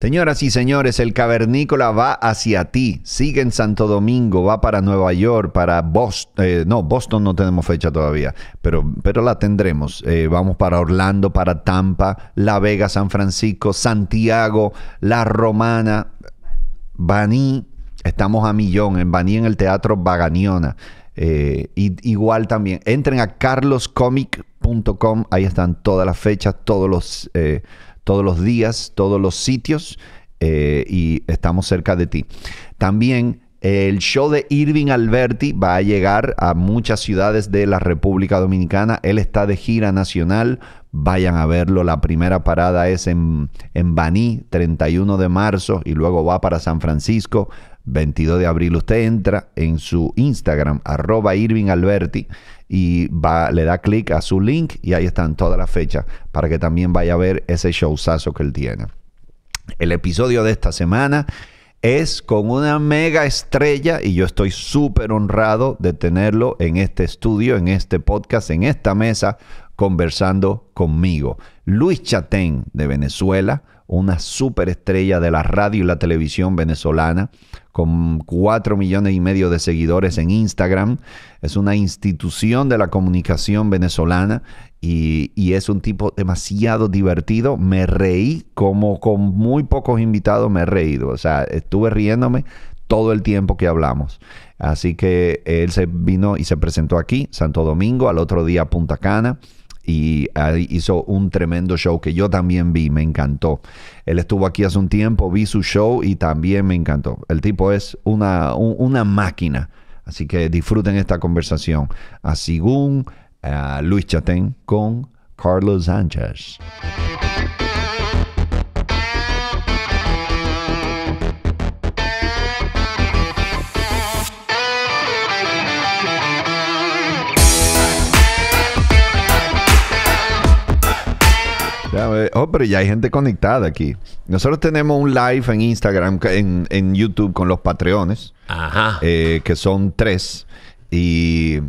Señoras y señores, el cavernícola va hacia ti, sigue en Santo Domingo, va para Nueva York, para Boston, eh, no, Boston no tenemos fecha todavía, pero, pero la tendremos. Eh, vamos para Orlando, para Tampa, La Vega, San Francisco, Santiago, La Romana, Baní, estamos a millón, en Baní en el Teatro Baganiona. Eh, y, igual también, entren a carloscomic.com, ahí están todas las fechas, todos los todos los días, todos los sitios eh, y estamos cerca de ti. También eh, el show de Irving Alberti va a llegar a muchas ciudades de la República Dominicana. Él está de gira nacional. Vayan a verlo. La primera parada es en, en Baní, 31 de marzo, y luego va para San Francisco, 22 de abril. Usted entra en su Instagram, arroba Irving Alberti y le da clic a su link y ahí están todas las fechas para que también vaya a ver ese showzazo que él tiene. El episodio de esta semana es con una mega estrella y yo estoy súper honrado de tenerlo en este estudio, en este podcast, en esta mesa, conversando conmigo. Luis Chatén de Venezuela, una súper estrella de la radio y la televisión venezolana, con cuatro millones y medio de seguidores en Instagram. Es una institución de la comunicación venezolana y, y, es un tipo demasiado divertido. Me reí como con muy pocos invitados me he reído. O sea, estuve riéndome todo el tiempo que hablamos. Así que él se vino y se presentó aquí, Santo Domingo, al otro día Punta Cana y ah, hizo un tremendo show que yo también vi, me encantó. Él estuvo aquí hace un tiempo, vi su show y también me encantó. El tipo es una, una máquina. Así que disfruten esta conversación. Así Sigún, Luis Chaten con Carlos Sánchez. Eh. Oh, pero ya hay gente conectada aquí. Nosotros tenemos un live en Instagram, en, YouTube con los Patreones, Ajá. Eh, que son tres. Y,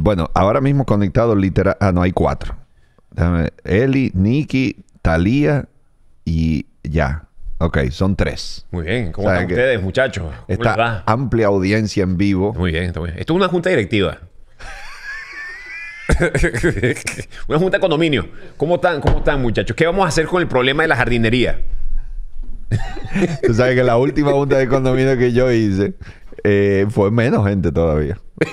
bueno, ahora mismo conectados literal... Ah, no, hay cuatro. Eli, Nikki, Talía y ya. Ok, son tres. Muy bien. ¿Cómo están ustedes, muchachos? amplia audiencia en vivo. Muy bien, está bien. Esto es una junta directiva. Una junta de condominio. ¿Cómo están, ¿Cómo están, muchachos? ¿Qué vamos a hacer con el problema de la jardinería? Tú sabes que la última junta de condominio que yo hice eh, fue menos gente todavía.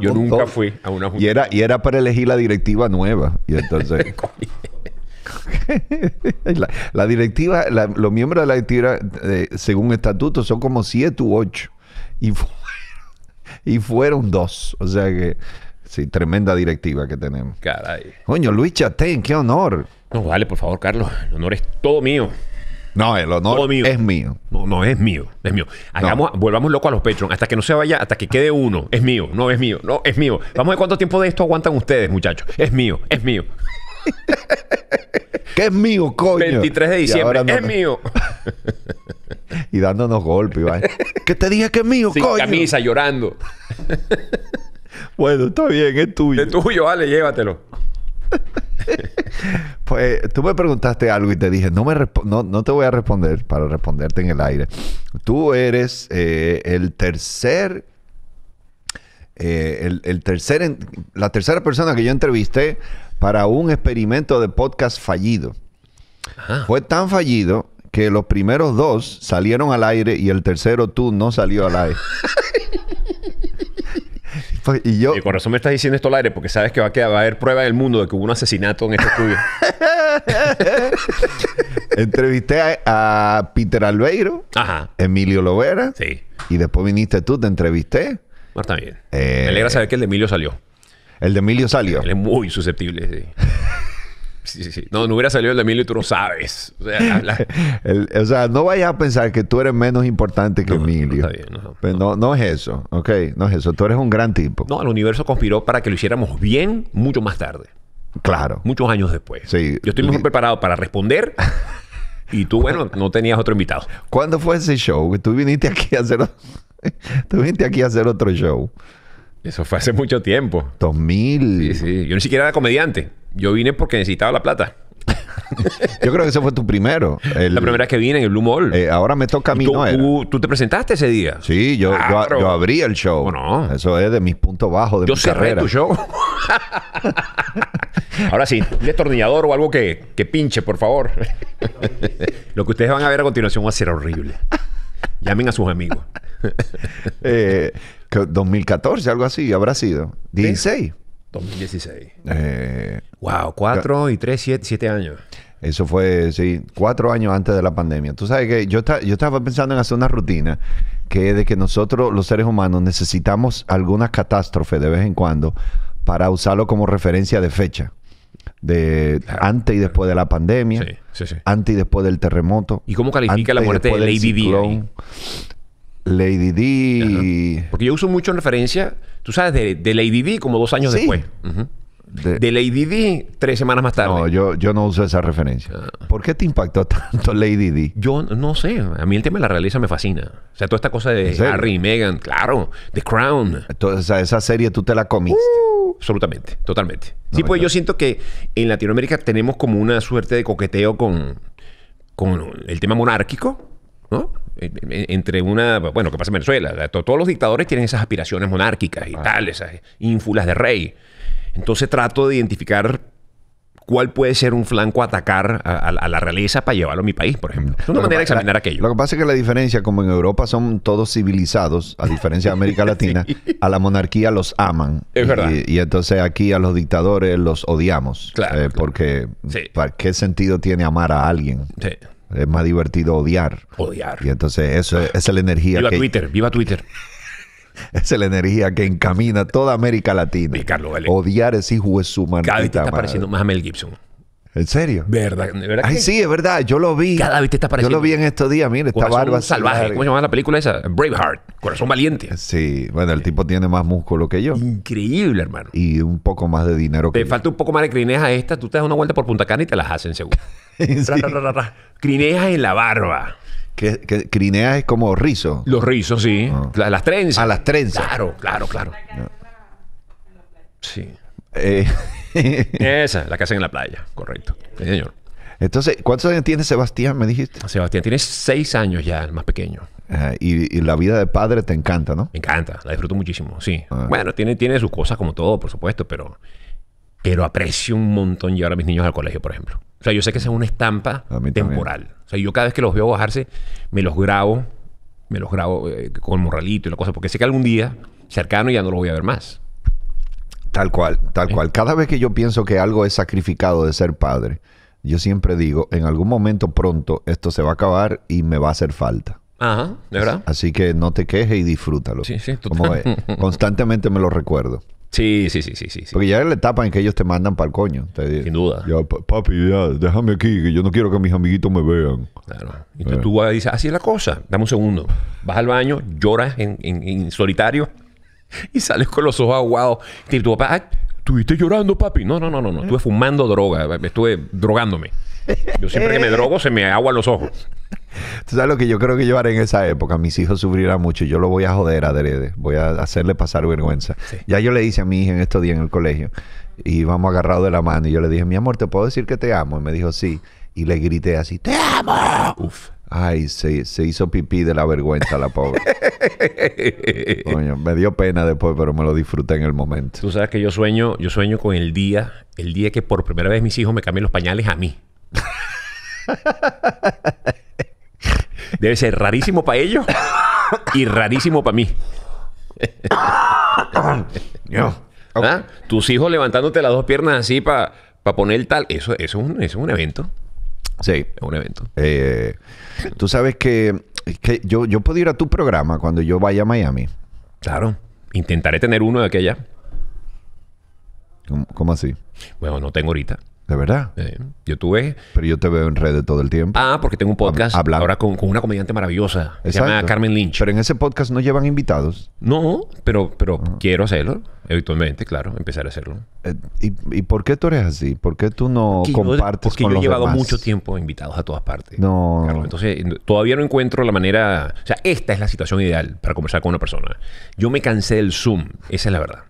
yo nunca fui a una junta. Y era, y era para elegir la directiva nueva. Y entonces. la, directiva, los miembros de la directiva, eh, según estatuto, son como siete u ocho. Y, y fueron dos. O sea que Sí, tremenda directiva que tenemos. Caray. Coño, Luis Chatén, qué honor. No, vale, por favor, Carlos. El honor es todo mío. No, el honor es mío. No, no, es mío. Es mío. Hagamos, volvamos locos a los Patreon. Hasta que no se vaya, hasta que quede uno. Es mío. No, es mío. No, es mío. Vamos a ver cuánto tiempo de esto aguantan ustedes, muchachos. Es mío. Es mío. ¿Qué es mío, coño? 23 de diciembre. Es mío. y dándonos golpes, vale. que te dije que es mío, Sin camisa, llorando. Bueno, está bien, es tuyo. Es tuyo, vale, llévatelo. pues tú me preguntaste algo y te dije, no, me no, no, te voy a responder para responderte en el aire. Tú eres eh, el tercer... Eh, el, tercer la tercera persona que yo entrevisté para un experimento de podcast fallido. Fue tan fallido que los primeros dos salieron al aire y el tercero tú no salió al aire. Pues, y yo. Y con razón me estás diciendo esto al aire, porque sabes que va a, haber prueba en el mundo de que hubo un asesinato en este estudio. Entrevisté a, Peter Albeiro, Emilio Lovera. Sí. Y después viniste tú, te entrevisté. Más también. bien. Eh, me alegra saber que el de Emilio salió. El de Emilio salió. Él es muy susceptible, sí. Sí, sí. No, no hubiera salido el de Emilio y tú no sabes. O sea, no vayas a pensar que tú eres menos importante que Emilio. No, no, Pero pues no, es eso, ¿ok? No es eso. Tú eres un gran tipo. No, el universo conspiró para que lo hiciéramos bien mucho más tarde. Claro. Muchos años después. Sí. Yo estoy muy preparado para responder. Y tú, bueno, no tenías otro invitado. ¿Cuándo fue ese show? Tú viniste aquí a tú viniste aquí a hacer otro show. Eso fue hace mucho tiempo. 2000. Sí, Yo ni siquiera era comediante. Yo vine porque necesitaba la plata. Yo creo que ese fue tu primero. la primera vez que vine en el Blue Mall. Eh, ahora me toca a mí. Tú, uh, tú, te presentaste ese día? Sí, yo, abrí el show. Bueno, Eso es de mis puntos bajos. De yo cerré tu show. ahora sí, un destornillador o algo que, que pinche, por favor. Lo que ustedes van a ver a continuación va a ser horrible. Llamen a sus amigos. eh, 2014, algo así, habrá sido. 16. 2016. wow, Cuatro y tres, siete años. Eso fue, sí, cuatro años antes de la pandemia. Tú sabes que yo, yo estaba pensando en hacer una rutina que es de que nosotros los seres humanos necesitamos alguna catástrofe de vez en cuando para usarlo como referencia de fecha. De antes y después de la pandemia, sí, sí, antes y después del terremoto. ¿Y cómo califica la muerte de Lady Lady D. Porque yo uso mucho en referencia, tú sabes, de, Lady D como dos años después. de, Lady D tres semanas más tarde. No, yo, yo no uso esa referencia. Ah. ¿Por qué te impactó tanto Lady D? Yo no sé. A mí el tema de la realeza me fascina. O sea, toda esta cosa de Harry y Meghan, claro. The Crown. O sea, esa serie tú te la comiste. Uh, absolutamente, totalmente. sí, pues yo siento que en Latinoamérica tenemos como una suerte de coqueteo con, con el tema monárquico entre una, bueno, que pasa en Venezuela? Todos los dictadores tienen esas aspiraciones monárquicas y tales ah. tal, esas ínfulas de rey. Entonces trato de identificar cuál puede ser un flanco a atacar a, la realeza para llevarlo a mi país, por ejemplo. Es una manera de examinar aquello. Lo que pasa es que la diferencia, como en Europa son todos civilizados, a diferencia de América Latina, a la monarquía los aman. Y, entonces aquí a los dictadores los odiamos. Claro. Eh, porque, ¿para ¿qué sentido tiene amar a alguien? Sí. Es más divertido odiar. Odiar. Y entonces eso es, esa es la energía. Viva Twitter, viva Twitter. Esa es la energía que encamina toda América Latina. Odiar es hijo es su Cada vez te está pareciendo más a Mel Gibson. ¿En serio? ¿Verdad? Ay, sí, es verdad. Yo lo vi. Cada vez te está pareciendo. Yo lo vi en estos días. Mire, esta barba salvaje. ¿Cómo se llama la película esa? Braveheart. Corazón valiente. Sí. Bueno, el tipo tiene más músculo que yo. Increíble, hermano. Y un poco más de dinero te que Te falta un poco más de crinejas esta. Tú te das una vuelta por Punta Cana y te las hacen, seguro. sí. en la barba. crineas es como rizo. Los rizos, sí. Ah. las trenzas. A ah, las trenzas. Claro, claro, claro. Sí. Eh... Esa, la que hacen en la playa, correcto. señor. Entonces, ¿cuántos años tiene Sebastián, me dijiste? Sebastián tiene seis años ya, el más pequeño. Ah, y, la vida de padre te encanta, ¿no? Me encanta, la disfruto muchísimo, sí. Ah. Bueno, tiene, tiene sus cosas como todo, por supuesto, pero, pero aprecio un montón llevar a mis niños al colegio, por ejemplo. O sea, yo sé que esa es una estampa temporal. O sea, yo cada vez que los veo bajarse, me los grabo, me los grabo eh, con morralito y la cosa, porque sé que algún día, cercano, ya no los voy a ver más. Tal cual, tal cual. Cada vez que yo pienso que algo es sacrificado de ser padre, yo siempre digo, en algún momento pronto esto se va a acabar y me va a hacer falta. Ajá, de verdad. Así que no te quejes y disfrútalo. Sí, sí, Como es, constantemente me lo recuerdo. Sí, sí, sí, sí, sí. Porque ya es la etapa en que ellos te mandan para el coño. Sin duda. Ya, papi, ya, déjame aquí, que yo no quiero que mis amiguitos me vean. Claro. Y tú, eh. dices, así es la cosa. Dame un segundo. Vas al baño, lloras en solitario y sales con los ojos aguados. Y tu papá, estuviste llorando, papi. No, no, no, no, no. Estuve fumando droga, estuve drogándome. Yo siempre que me drogo se me aguan los ojos. Tú sabes lo que yo creo que yo haré en esa época. Mis hijos sufrirán mucho. Yo lo voy a joder adrede. Voy a hacerle pasar vergüenza. Ya yo le hice a mi hija en estos días en el colegio. Y vamos agarrados de la mano. Y yo le dije, mi amor, ¿te puedo decir que te amo? Y me dijo, sí. Y le grité así, ¡te amo! Uf. Ay, se, hizo pipí de la vergüenza la pobre. me dio pena después, pero me lo disfruté en el momento. Tú sabes que yo sueño, yo sueño con el día, el día que por primera vez mis hijos me cambien los pañales a mí. Debe ser rarísimo para ellos y rarísimo para mí. ¿Ah? Tus hijos levantándote las dos piernas así para pa poner tal. Eso, es un, eso es un evento. Sí, es un evento. Eh, tú sabes que, yo, yo puedo ir a tu programa cuando yo vaya a Miami. Claro. Intentaré tener uno de aquella. cómo así? Bueno, no tengo ahorita. ¿De verdad? yo tuve... Pero yo te veo en redes todo el tiempo. Ah, porque tengo un podcast ahora con, una comediante maravillosa. se llama Carmen Lynch. Pero en ese podcast no llevan invitados. No, pero, pero ah. quiero hacerlo. Eventualmente, claro, empezar a hacerlo. Eh, y, por qué tú eres así? ¿Por qué tú no compartes Porque yo he llevado mucho tiempo invitados a todas partes. No. Entonces, todavía no encuentro la manera... O sea, esta es la situación ideal para conversar con una persona. Yo me cansé del Zoom. Esa es la verdad.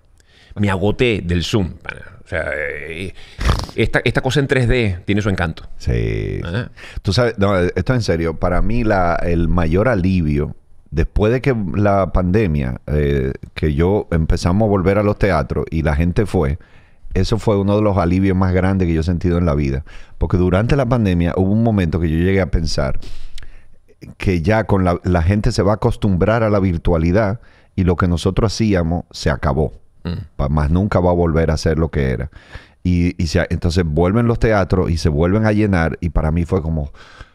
Me agoté del Zoom. Para o sea, eh, eh, esta, cosa en 3D tiene su encanto. Sí. Ah. Tú sabes, esto es en serio. Para mí, la, el mayor alivio después de que la pandemia, eh, que yo empezamos a volver a los teatros y la gente fue, eso fue uno de los alivios más grandes que yo he sentido en la vida. Porque durante la pandemia hubo un momento que yo llegué a pensar que ya con la gente se va a acostumbrar a la virtualidad y lo que nosotros hacíamos se acabó. Más nunca va a volver a ser lo que era. Y, entonces vuelven los teatros y se vuelven a llenar. Y para mí fue como,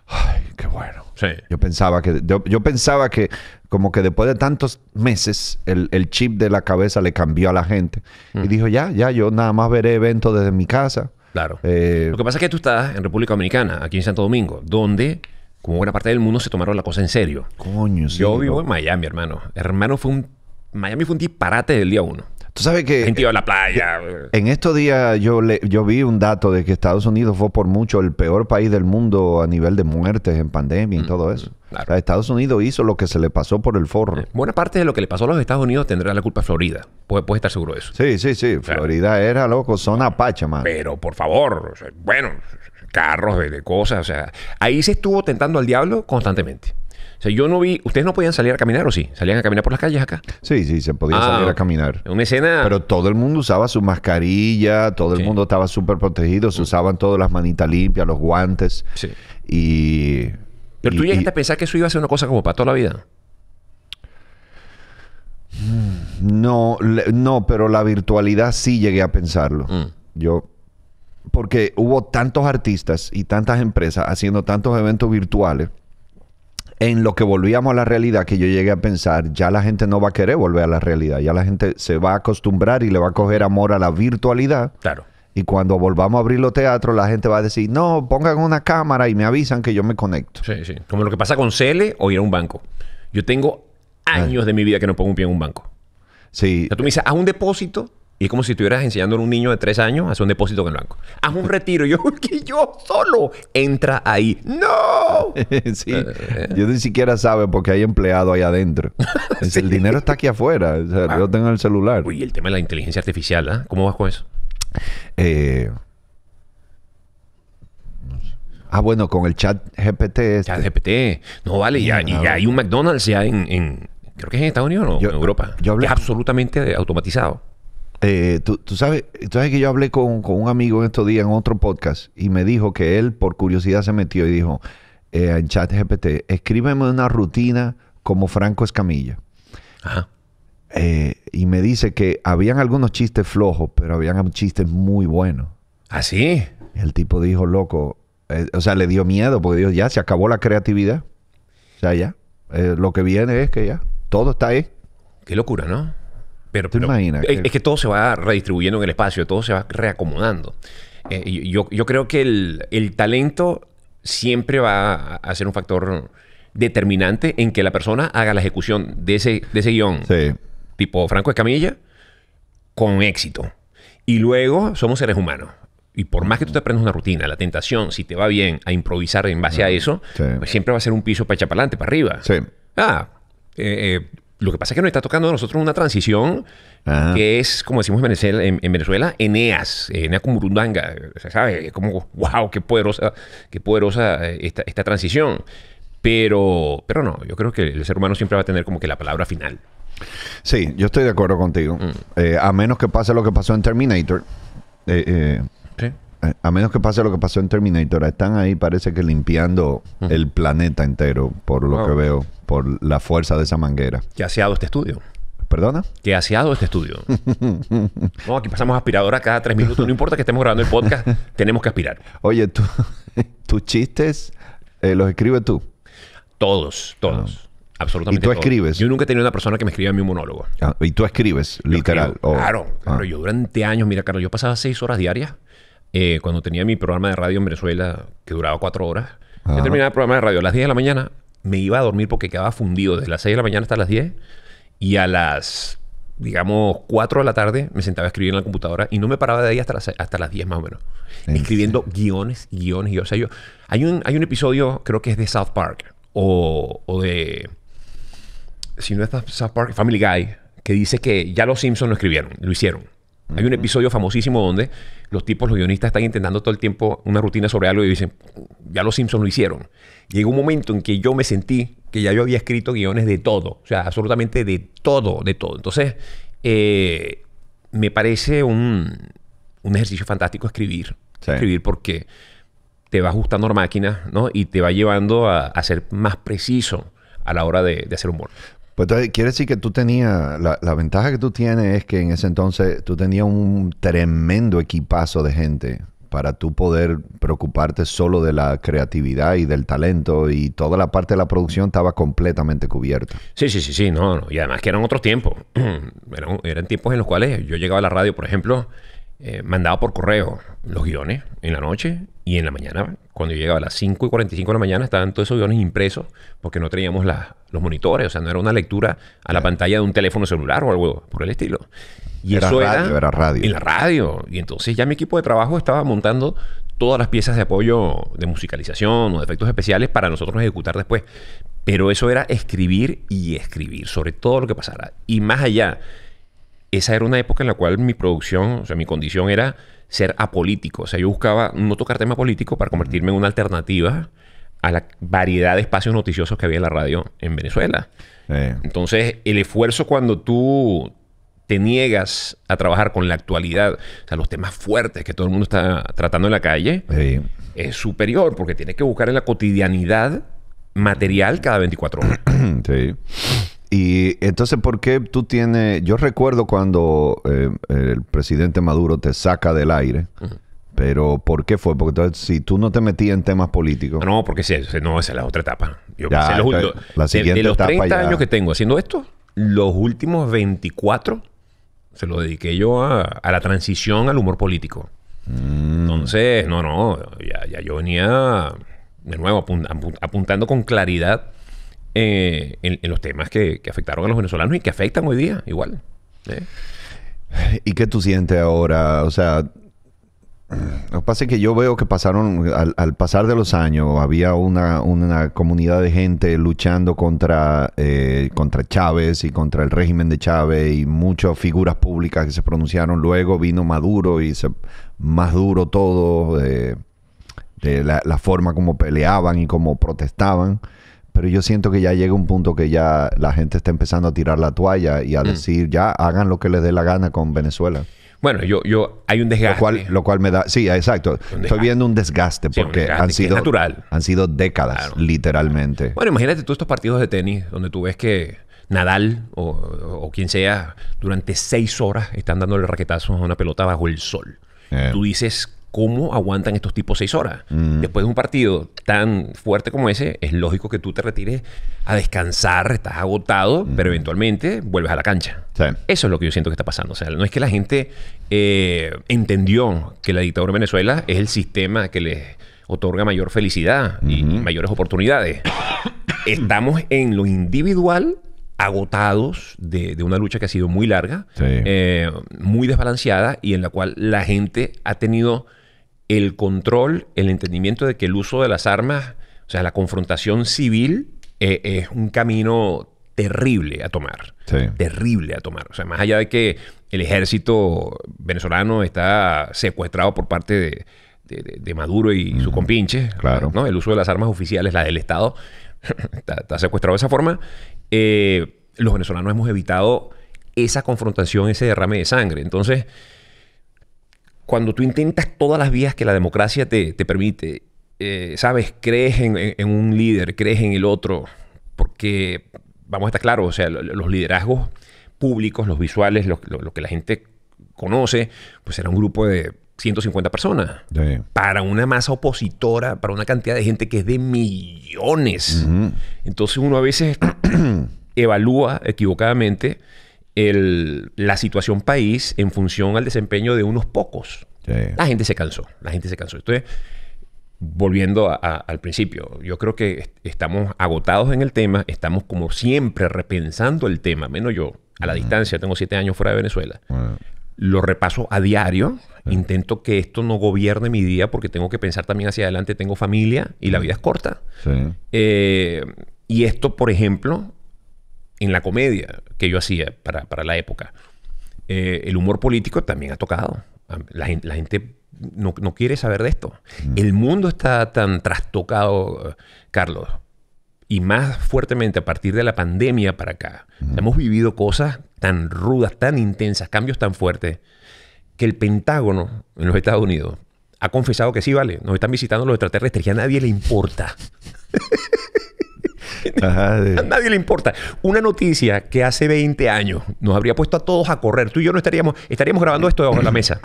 ay, qué bueno. Sí. Yo pensaba que, yo, pensaba que como que después de tantos meses el, chip de la cabeza le cambió a la gente. Y dijo, ya, ya, yo nada más veré eventos desde mi casa. Claro. Eh, lo que pasa es que tú estás en República Dominicana, aquí en Santo Domingo, donde como buena parte del mundo se tomaron la cosa en serio. Coño, sí. Yo vivo en Miami, hermano. Hermano, fue un, Miami fue un disparate del día uno. Tú sabes que... en a la playa. En estos días yo, le, yo vi un dato de que Estados Unidos fue por mucho el peor país del mundo a nivel de muertes en pandemia y mm, todo eso. Mm, Estados Unidos hizo lo que se le pasó por el forro. Eh, buena parte de lo que le pasó a los Estados Unidos tendrá la culpa Florida. Puedes, estar seguro de eso. Sí, sí, sí. Florida era, loco, zona apache, man. Pero, por favor, bueno, carros, de cosas. O sea, ahí se estuvo tentando al diablo constantemente. O sea, yo no vi. ¿Ustedes no podían salir a caminar o sí? ¿Salían a caminar por las calles acá? Sí, sí, se podía ah, salir a caminar. Una escena. Pero todo el mundo usaba su mascarilla, todo el mundo estaba súper protegido, se usaban todas las manitas limpias, los guantes. Sí. Y. Pero tú llegaste a pensar que eso iba a ser una cosa como para toda la vida. No, no, pero la virtualidad sí llegué a pensarlo. Mm. Yo porque hubo tantos artistas y tantas empresas haciendo tantos eventos virtuales en lo que volvíamos a la realidad, que yo llegué a pensar, ya la gente no va a querer volver a la realidad, ya la gente se va a acostumbrar y le va a coger amor a la virtualidad. Claro. Y cuando volvamos a abrir los teatros, la gente va a decir, no, pongan una cámara y me avisan que yo me conecto. Sí, sí. Como lo que pasa con Cele o ir a un banco. Yo tengo ah. años de mi vida que no pongo un pie en un banco. Sí. O sea, tú me dices, haz un depósito y es como si estuvieras enseñando a un niño de tres años a hacer un depósito en el banco. Haz un retiro. Y yo, que yo solo. Entra ahí. ¡No! Eh, yo eh. ni siquiera sabe porque hay empleado ahí adentro. El dinero está aquí afuera. Ah. Yo tengo el celular. Uy, el tema de la inteligencia artificial, ¿ah? ¿Cómo vas con eso? Eh, ah, bueno, con el chat GPT. Este. Chat GPT. No vale, y hay un McDonald's ya en, Creo que es en Estados Unidos o en Europa. Yo hablé... Es absolutamente automatizado. Eh, tú, sabes, sabes que yo hablé con, un amigo en estos días en otro podcast y me dijo que él por curiosidad se metió y dijo eh, en chat GPT, escríbeme una rutina como Franco Escamilla. Ajá. Eh, y me dice que habían algunos chistes flojos, pero habían chistes muy buenos. ¿Ah, sí? El tipo dijo, loco, o sea, le dio miedo porque dijo, ya se acabó la creatividad. O sea, ya, lo que viene es que ya, todo está ahí. Qué locura, ¿no? Pero, es, que... todo se va redistribuyendo en el espacio, todo se va reacomodando. Eh, yo, creo que el, talento siempre va a ser un factor determinante en que la persona haga la ejecución de ese, ese guión. Tipo Franco Camilla con éxito. Y luego somos seres humanos. Y por más que tú te aprendas una rutina, la tentación, si te va bien a improvisar en base a mm, eso, pues siempre va a ser un piso para echar para adelante, para arriba. Sí. Ah, eh, eh lo que pasa es que nos está tocando a nosotros una transición ah. que es, como decimos en Venezuela, en, Eneas, Enea ¿Sabes? como, wow, qué poderosa, poderosa eh, esta, transición. Pero, pero no, yo creo que el ser humano siempre va a tener como que la palabra final. Sí, yo estoy de acuerdo contigo. Mm. Eh, a menos que pase lo que pasó en Terminator. Eh, ¿Sí? a menos que pase lo que pasó en Terminator, están ahí parece que limpiando el planeta entero, por lo que veo, por la fuerza de esa manguera. ¿Qué ha este estudio? ¿Perdona? Que aseado este estudio. no, aquí pasamos aspiradora cada tres minutos. No importa que estemos grabando el podcast, tenemos que aspirar. Oye, tú, tus chistes eh, los escribes tú. Todos, todos. Ah. Absolutamente. ¿Y tú escribes? Yo nunca he tenido una persona que me escriba mi mi monólogo. Ah, ¿Y tú escribes, literal? Claro, ah. yo durante años, mira, Carlos, yo pasaba seis horas diarias eh, cuando tenía mi programa de radio en Venezuela, que duraba cuatro horas, yo terminaba el programa de radio a las 10 de la mañana, me iba a dormir porque quedaba fundido desde las 6 de la mañana hasta las 10 y a las, digamos, 4 de la tarde me sentaba a escribir en la computadora y no me paraba de ahí hasta las, hasta las 10 más o menos, escribiendo guiones, guiones, guiones. O sea, yo, hay, un, hay un episodio, creo que es de South Park o, o de, si no es South Park, Family Guy, que dice que ya los Simpsons lo escribieron, lo hicieron. Hay un episodio famosísimo donde los tipos, los guionistas, están intentando todo el tiempo una rutina sobre algo y dicen, ya los Simpsons lo hicieron. Llegó un momento en que yo me sentí que ya yo había escrito guiones de todo, o sea, absolutamente de todo, de todo. Entonces, eh, me parece un, ejercicio fantástico escribir. Escribir porque te va ajustando la máquina ¿no? y te va llevando a, ser más preciso a la hora de, de, hacer humor. Pues quiere decir que tú tenías, la, la, ventaja que tú tienes es que en ese entonces tú tenías un tremendo equipazo de gente para tú poder preocuparte solo de la creatividad y del talento y toda la parte de la producción estaba completamente cubierta. Sí, sí, sí, sí, no, no. y además que eran otros tiempos, eran, eran tiempos en los cuales yo llegaba a la radio, por ejemplo, eh, mandaba por correo los guiones en la noche y en la mañana, cuando llegaba a las 5 y 45 de la mañana, estaban todos esos guiones impresos porque no teníamos los monitores, o sea, no era una lectura a la pantalla de un teléfono celular o algo por el estilo. Y era eso radio, era, radio. la radio. Y entonces ya mi equipo de trabajo estaba montando todas las piezas de apoyo de musicalización o de efectos especiales para nosotros ejecutar después. Pero eso era escribir y escribir sobre todo lo que pasara. Y más allá esa era una época en la cual mi producción, o sea, mi condición era ser apolítico. O sea, yo buscaba no tocar tema político para convertirme en una alternativa a la variedad de espacios noticiosos que había en la radio en Venezuela. Entonces, el esfuerzo cuando tú te niegas a trabajar con la actualidad, o sea, los temas fuertes que todo el mundo está tratando en la calle, es superior porque tienes que buscar en la cotidianidad material cada 24 horas. Sí. Y entonces, ¿por qué tú tienes...? Yo recuerdo cuando eh, el presidente Maduro te saca del aire, pero ¿por qué fue? Porque entonces, si tú no te metías en temas políticos... No, porque si, no, esa es la otra etapa. Yo ya, los, la siguiente de, de los 30 años que tengo haciendo esto, los últimos 24 se lo dediqué yo a, la transición al humor político. Mm. Entonces, no, no, ya, yo venía de nuevo apuntando con claridad eh, en, los temas que, afectaron a los venezolanos y que afectan hoy día igual. ¿eh? ¿Y qué tú sientes ahora? O sea, lo que pasa es que yo veo que pasaron, al, pasar de los años, había una, una comunidad de gente luchando contra, eh, contra Chávez y contra el régimen de Chávez y muchas figuras públicas que se pronunciaron. Luego vino Maduro y más duro todo, de, la, la, forma como peleaban y como protestaban. Pero yo siento que ya llega un punto que ya la gente está empezando a tirar la toalla y a mm. decir, ya hagan lo que les dé la gana con Venezuela. Bueno, yo, yo, hay un desgaste. Lo cual, lo me da, sí, exacto. Estoy viendo un desgaste porque han sido, han sido décadas, literalmente. Bueno, imagínate todos estos partidos de tenis donde tú ves que Nadal o, quien sea durante seis horas están dándole raquetazos a una pelota bajo el sol. Eh. Tú dices ¿Cómo aguantan estos tipos seis horas? Mm. Después de un partido tan fuerte como ese, es lógico que tú te retires a descansar, estás agotado, mm. pero eventualmente vuelves a la cancha. Eso es lo que yo siento que está pasando. O sea, no es que la gente eh, entendió que la dictadura en Venezuela es el sistema que les otorga mayor felicidad y mayores oportunidades. Estamos en lo individual agotados de, una lucha que ha sido muy larga, eh, muy desbalanceada y en la cual la gente ha tenido el control, el entendimiento de que el uso de las armas, o sea, la confrontación civil, eh, es un camino terrible a tomar. Terrible a tomar. O sea, más allá de que el ejército venezolano está secuestrado por parte de, Maduro y su compinche, claro. ¿no? el uso de las armas oficiales, la del Estado, está, secuestrado de esa forma, eh, los venezolanos hemos evitado esa confrontación, ese derrame de sangre. Entonces, cuando tú intentas todas las vías que la democracia te, permite, eh, ¿sabes? Crees en, un líder, crees en el otro, porque, vamos a estar claros, o sea, los liderazgos públicos, los visuales, lo, que la gente conoce, pues era un grupo de 150 personas. Para una masa opositora, para una cantidad de gente que es de millones. Entonces uno a veces evalúa equivocadamente la situación país en función al desempeño de unos pocos. La gente se cansó, la gente se cansó. Entonces, volviendo al principio, yo creo que estamos agotados en el tema, estamos como siempre repensando el tema, menos yo, a la distancia, tengo siete años fuera de Venezuela. Lo repaso a diario, intento que esto no gobierne mi día porque tengo que pensar también hacia adelante, tengo familia y la vida es corta. Eh, y esto, por ejemplo, en la comedia que yo hacía para, la época, eh, el humor político también ha tocado. La, gente no, quiere saber de esto. Mm. El mundo está tan trastocado, eh, Carlos, y más fuertemente a partir de la pandemia para acá. Mm. Hemos vivido cosas tan rudas, tan intensas, cambios tan fuertes, que el Pentágono en los Estados Unidos ha confesado que sí, vale, nos están visitando los extraterrestres y a nadie le importa. A nadie le importa. Una noticia que hace 20 años nos habría puesto a todos a correr. Tú y yo no estaríamos, estaríamos grabando esto debajo de la mesa.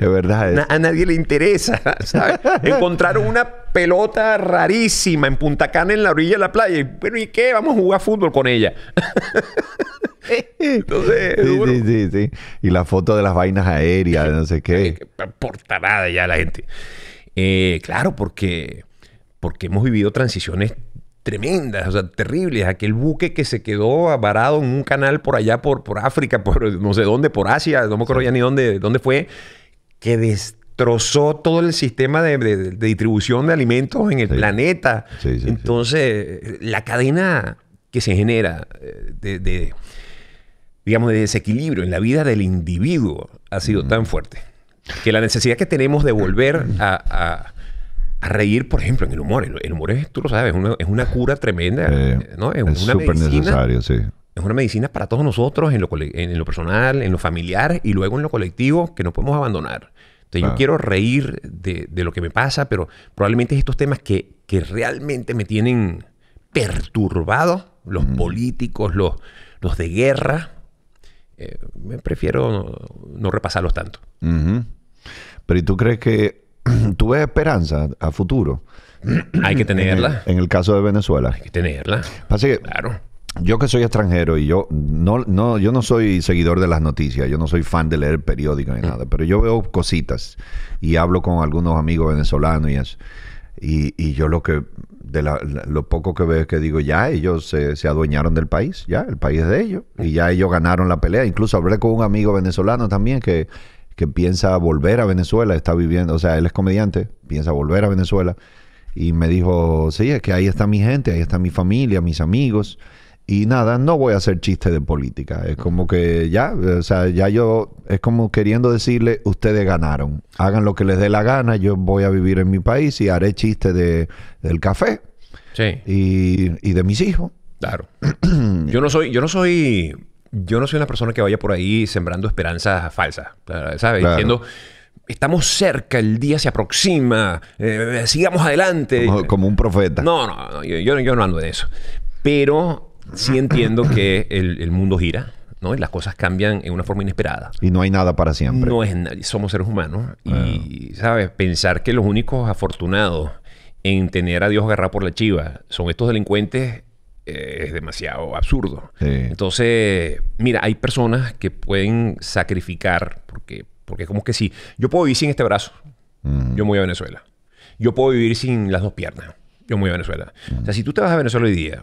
De verdad. a nadie le interesa. Encontraron una pelota rarísima en Punta Cana en la orilla de la playa. pero ¿y qué? Vamos a jugar fútbol con ella. Entonces, sí, sí, sí, Y la foto de las vainas aéreas, no sé qué. nada ya la gente. Eh, claro, porque porque hemos vivido transiciones tremendas, o sea, terribles. Aquel buque que se quedó varado en un canal por allá, por, África, por no sé dónde, por Asia, no me acuerdo ya ni dónde, dónde fue, que destrozó todo el sistema de, distribución de alimentos en el planeta. Entonces, la cadena que se genera eh, de, digamos, de desequilibrio en la vida del individuo ha sido tan fuerte que la necesidad que tenemos de volver a reír, por ejemplo, en el humor. El, humor es, tú lo sabes, es una, cura tremenda, Es, una medicina, necesario, Es una medicina para todos nosotros, en lo, personal, en lo familiar y luego en lo colectivo, que no podemos abandonar. yo quiero reír de, lo que me pasa, pero probablemente estos temas que, realmente me tienen perturbado, los políticos, los, de guerra, eh, me prefiero no, repasarlos tanto. Pero ¿y tú crees que ¿Tú ves esperanza a futuro? Hay que tenerla. En el, caso de Venezuela. Hay que tenerla. Así claro. Yo que soy extranjero y yo no, no, yo no soy seguidor de las noticias, yo no soy fan de leer periódicos ni nada, pero yo veo cositas y hablo con algunos amigos venezolanos y Y, yo lo que, de lo poco que veo es que digo, ya ellos se, se, adueñaron del país, ya, el país es de ellos, y ya ellos ganaron la pelea. Incluso hablé con un amigo venezolano también que que piensa volver a Venezuela, está viviendo, o sea, él es comediante, piensa volver a Venezuela. Y me dijo, sí, es que ahí está mi gente, ahí está mi familia, mis amigos. Y nada, no voy a hacer chistes de política. Es como que ya, o sea, ya yo, es como queriendo decirle, ustedes ganaron. Hagan lo que les dé la gana, yo voy a vivir en mi país y haré chistes de, del café. Sí. Y, y de mis hijos. Claro. yo no soy, yo no soy yo no soy una persona que vaya por ahí sembrando esperanzas falsas, ¿sabes? Diciendo, estamos cerca, el día se aproxima, eh, sigamos adelante. Como, un profeta. No, no, yo, no ando en eso. Pero sí entiendo que el, mundo gira. ¿no? Y las cosas cambian en una forma inesperada. Y no hay nada para siempre. No es somos seres humanos. Y, ¿sabes? Pensar que los únicos afortunados en tener a Dios agarrado por la chiva son estos delincuentes eh, es demasiado absurdo. Entonces, mira, hay personas que pueden sacrificar, porque, porque como que sí, yo puedo vivir sin este brazo, mm. yo voy a Venezuela. Yo puedo vivir sin las dos piernas, yo voy a Venezuela. O sea, si tú te vas a Venezuela hoy día,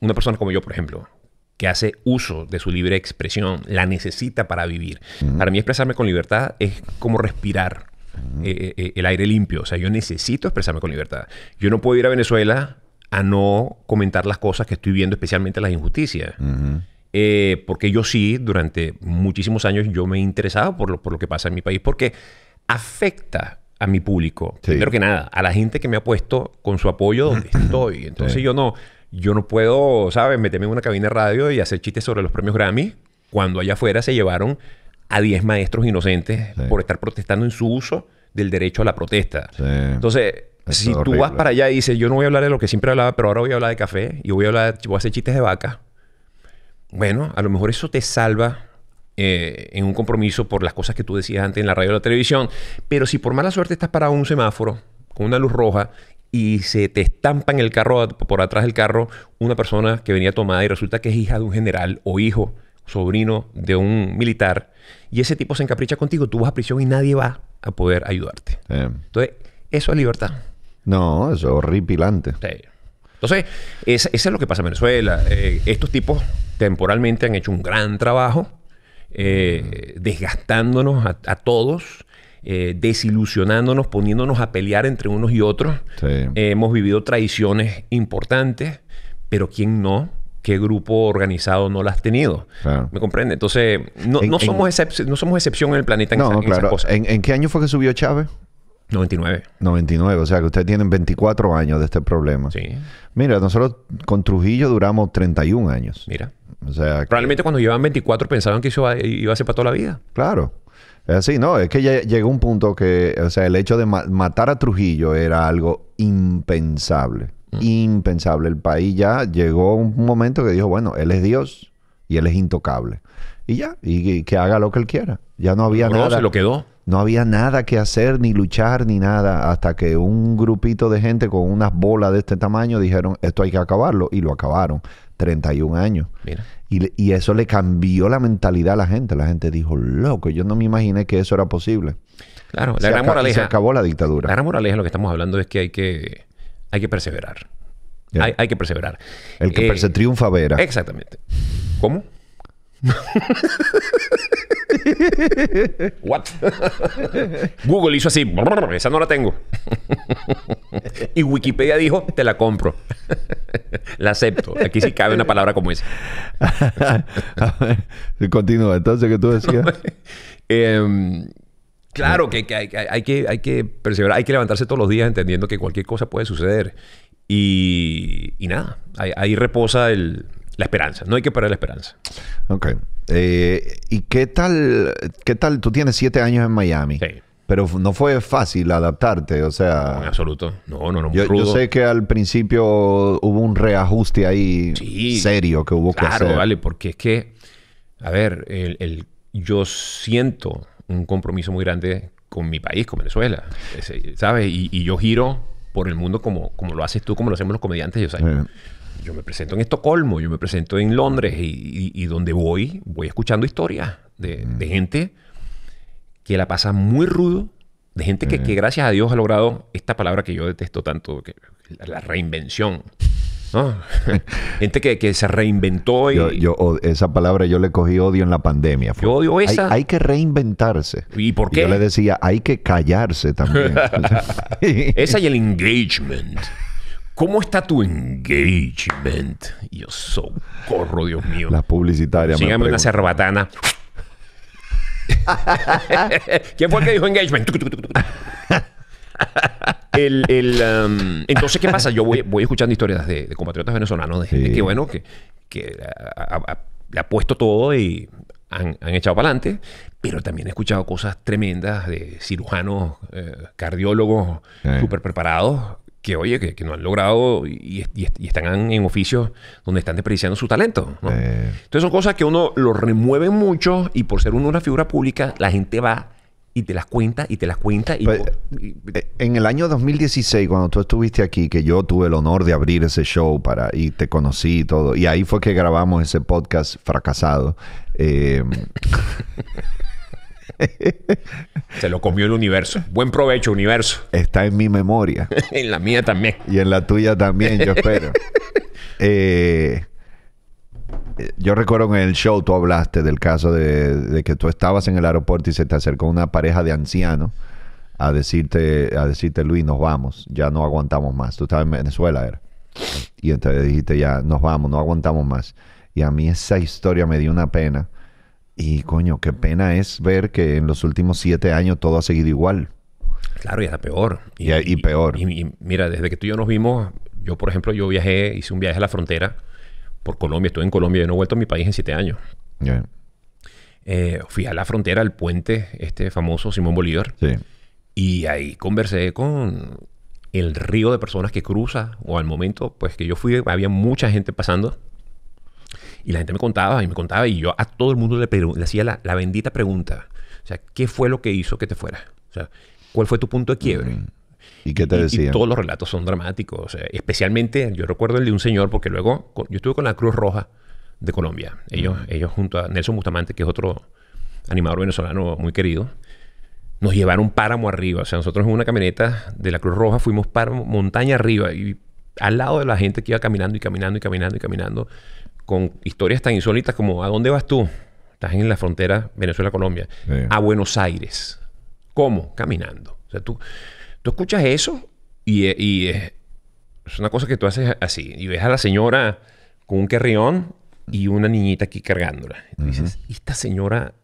una persona como yo, por ejemplo, que hace uso de su libre expresión, la necesita para vivir. Mm. Para mí expresarme con libertad es como respirar. Mm. Eh, eh, el aire limpio. O sea, yo necesito expresarme con libertad. Yo no puedo ir a Venezuela a no comentar las cosas que estoy viendo, especialmente las injusticias. Eh, porque yo sí, durante muchísimos años, yo me he interesado por lo, por lo que pasa en mi país, porque afecta a mi público. Primero que nada, a la gente que me ha puesto con su apoyo donde estoy. Entonces yo no, yo no puedo, ¿sabes?, meterme en una cabina de radio y hacer chistes sobre los premios Grammy cuando allá afuera se llevaron a 10 maestros inocentes por estar protestando en su uso del derecho a la protesta. Entonces, si tú vas para allá y dices, yo no voy a hablar de lo que siempre hablaba, pero ahora voy a hablar de café y voy a, hablar, voy hacer chistes de vaca, bueno, a lo mejor eso te salva eh, en un compromiso por las cosas que tú decías antes en la radio o la televisión, pero si por mala suerte estás parado en un semáforo con una luz roja y se te estampa en el carro, por atrás del carro, una persona que venía tomada y resulta que es hija de un general o hijo sobrino de un militar, y ese tipo se encapricha contigo, tú vas a prisión y nadie va a poder ayudarte. Entonces, eso es libertad. No, eso es horripilante. Sí. Entonces, eso es lo que pasa en Venezuela. Eh, estos tipos temporalmente han hecho un gran trabajo, eh, desgastándonos a, todos. Eh, desilusionándonos, poniéndonos a pelear entre unos y otros. hemos vivido traiciones importantes, pero ¿quién no? qué grupo organizado no lo has tenido. ¿Me comprende? Entonces, no, somos no somos excepción en el planeta en, no, esa, claro. ¿En, qué año fue que subió Chávez? 99. 99, o sea que ustedes tienen 24 años de este problema. Sí. Mira, nosotros con Trujillo duramos 31 años. Mira. O sea, cuando llevan 24 pensaban que eso iba a ser para toda la vida. Claro. Es así, no, es que llegó un punto que, o sea, el hecho de matar a Trujillo era algo impensable impensable. El país ya llegó un momento que dijo, bueno, él es Dios y él es intocable. Y ya, y, que haga lo que él quiera. Ya no había no, nada. Se lo quedó. No había nada que hacer, ni luchar, ni nada, hasta que un grupito de gente con unas bolas de este tamaño dijeron, esto hay que acabarlo, y lo acabaron. 31 años. Y, y eso le cambió la mentalidad a la gente. La gente dijo, loco, yo no me imaginé que eso era posible. Claro, se acabó la dictadura. La gran lo que estamos hablando es que hay que hay que perseverar. Hay, que perseverar. El que eh, triunfa verá. Exactamente. ¿Cómo? What? Google hizo así. esa no la tengo. y Wikipedia dijo, te la compro. la acepto. Aquí sí cabe una palabra como esa. Continúa. Entonces, ¿qué tú decías? Em, Claro que, hay, que hay que perseverar, hay que levantarse todos los días entendiendo que cualquier cosa puede suceder. Y, nada, ahí, reposa el, la esperanza, no hay que perder la esperanza. Ok. Eh, ¿Y qué tal, qué tal? Tú tienes siete años en Miami. Sí. Pero no fue fácil adaptarte, o sea... en absoluto. No, no, no. Yo, sé que al principio hubo un reajuste ahí serio que hubo que hacer. Claro, vale, porque es que, a ver, el, yo siento un compromiso muy grande con mi país, con Venezuela, ¿sabes? Y, yo giro por el mundo como, como lo haces tú, como lo hacemos los comediantes. yo, me presento en Estocolmo, yo me presento en Londres y, donde voy, voy escuchando historias de, gente que la pasa muy rudo, de gente que, gracias a Dios ha logrado esta palabra que yo detesto tanto, que, la reinvención. Gente que, se reinventó. esa palabra yo le cogí odio en la pandemia. yo odio esa. Hay, que reinventarse. ¿Y por qué? yo le decía, hay que callarse también. esa y el engagement. ¿Cómo está tu engagement? yo socorro, Dios mío. Las publicitarias. Síganme una cerbatana. ¿Quién fue el que dijo engagement? el, um, entonces, ¿qué pasa? Yo voy, escuchando historias de, compatriotas venezolanos, de gente que, bueno, que, le ha puesto todo y han, echado para adelante, pero también he escuchado cosas tremendas de cirujanos, eh, cardiólogos súper preparados que oye, que, no han logrado y, están en oficios donde están desperdiciando su talento. Entonces son cosas que uno lo remueve mucho y por ser uno una figura pública, la gente va y te las cuenta y te las cuenta. Pues, eh, en el año 2016, cuando tú estuviste aquí, que yo tuve el honor de abrir ese show para y te conocí y todo, y ahí fue que grabamos ese podcast fracasado. Em, Se lo comió el universo. Buen provecho, universo. Está en mi memoria. en la mía también. Y en la tuya también, yo espero. eh, yo recuerdo en el show tú hablaste del caso de, que tú estabas en el aeropuerto y se te acercó una pareja de ancianos a decirte, a decirte, Luis, nos vamos, ya no aguantamos más. Tú estabas en Venezuela, era. Y entonces dijiste, ya, nos vamos, no aguantamos más. Y a mí esa historia me dio una pena. Y coño, qué pena es ver que en los últimos siete años todo ha seguido igual. Claro, y hasta peor. Y, peor. y, mira, desde que tú y yo nos vimos, yo por ejemplo, yo viajé, hice un viaje a la frontera por Colombia, estuve en Colombia, y no he vuelto a mi país en siete años. Eh, fui a la frontera, al puente este famoso Simón Bolívar, y ahí conversé con el río de personas que cruza, o al momento pues que yo fui, había mucha gente pasando, y la gente me contaba, y me contaba, y yo a todo el mundo le, le hacía la, bendita pregunta, o sea, ¿qué fue lo que hizo que te fueras? O sea, ¿cuál fue tu punto de quiebre? Mm. ¿Y qué te decía? todos los relatos son dramáticos. especialmente, yo recuerdo el de un señor, porque luego yo estuve con la Cruz Roja de Colombia. Ellos, mm. ellos junto a Nelson Bustamante, que es otro animador venezolano muy querido, nos llevaron páramo arriba. O sea, nosotros en una camioneta de la Cruz Roja fuimos páramo, montaña arriba y al lado de la gente que iba caminando y caminando y caminando y caminando con historias tan insólitas como ¿a dónde vas tú? Estás en la frontera Venezuela-Colombia. A Buenos Aires. ¿Cómo? Caminando. O sea, tú Tú escuchas eso y, e, es, una cosa que tú haces así. Y ves a la señora con un querrión y una niñita aquí cargándola. Y dices, esta señora...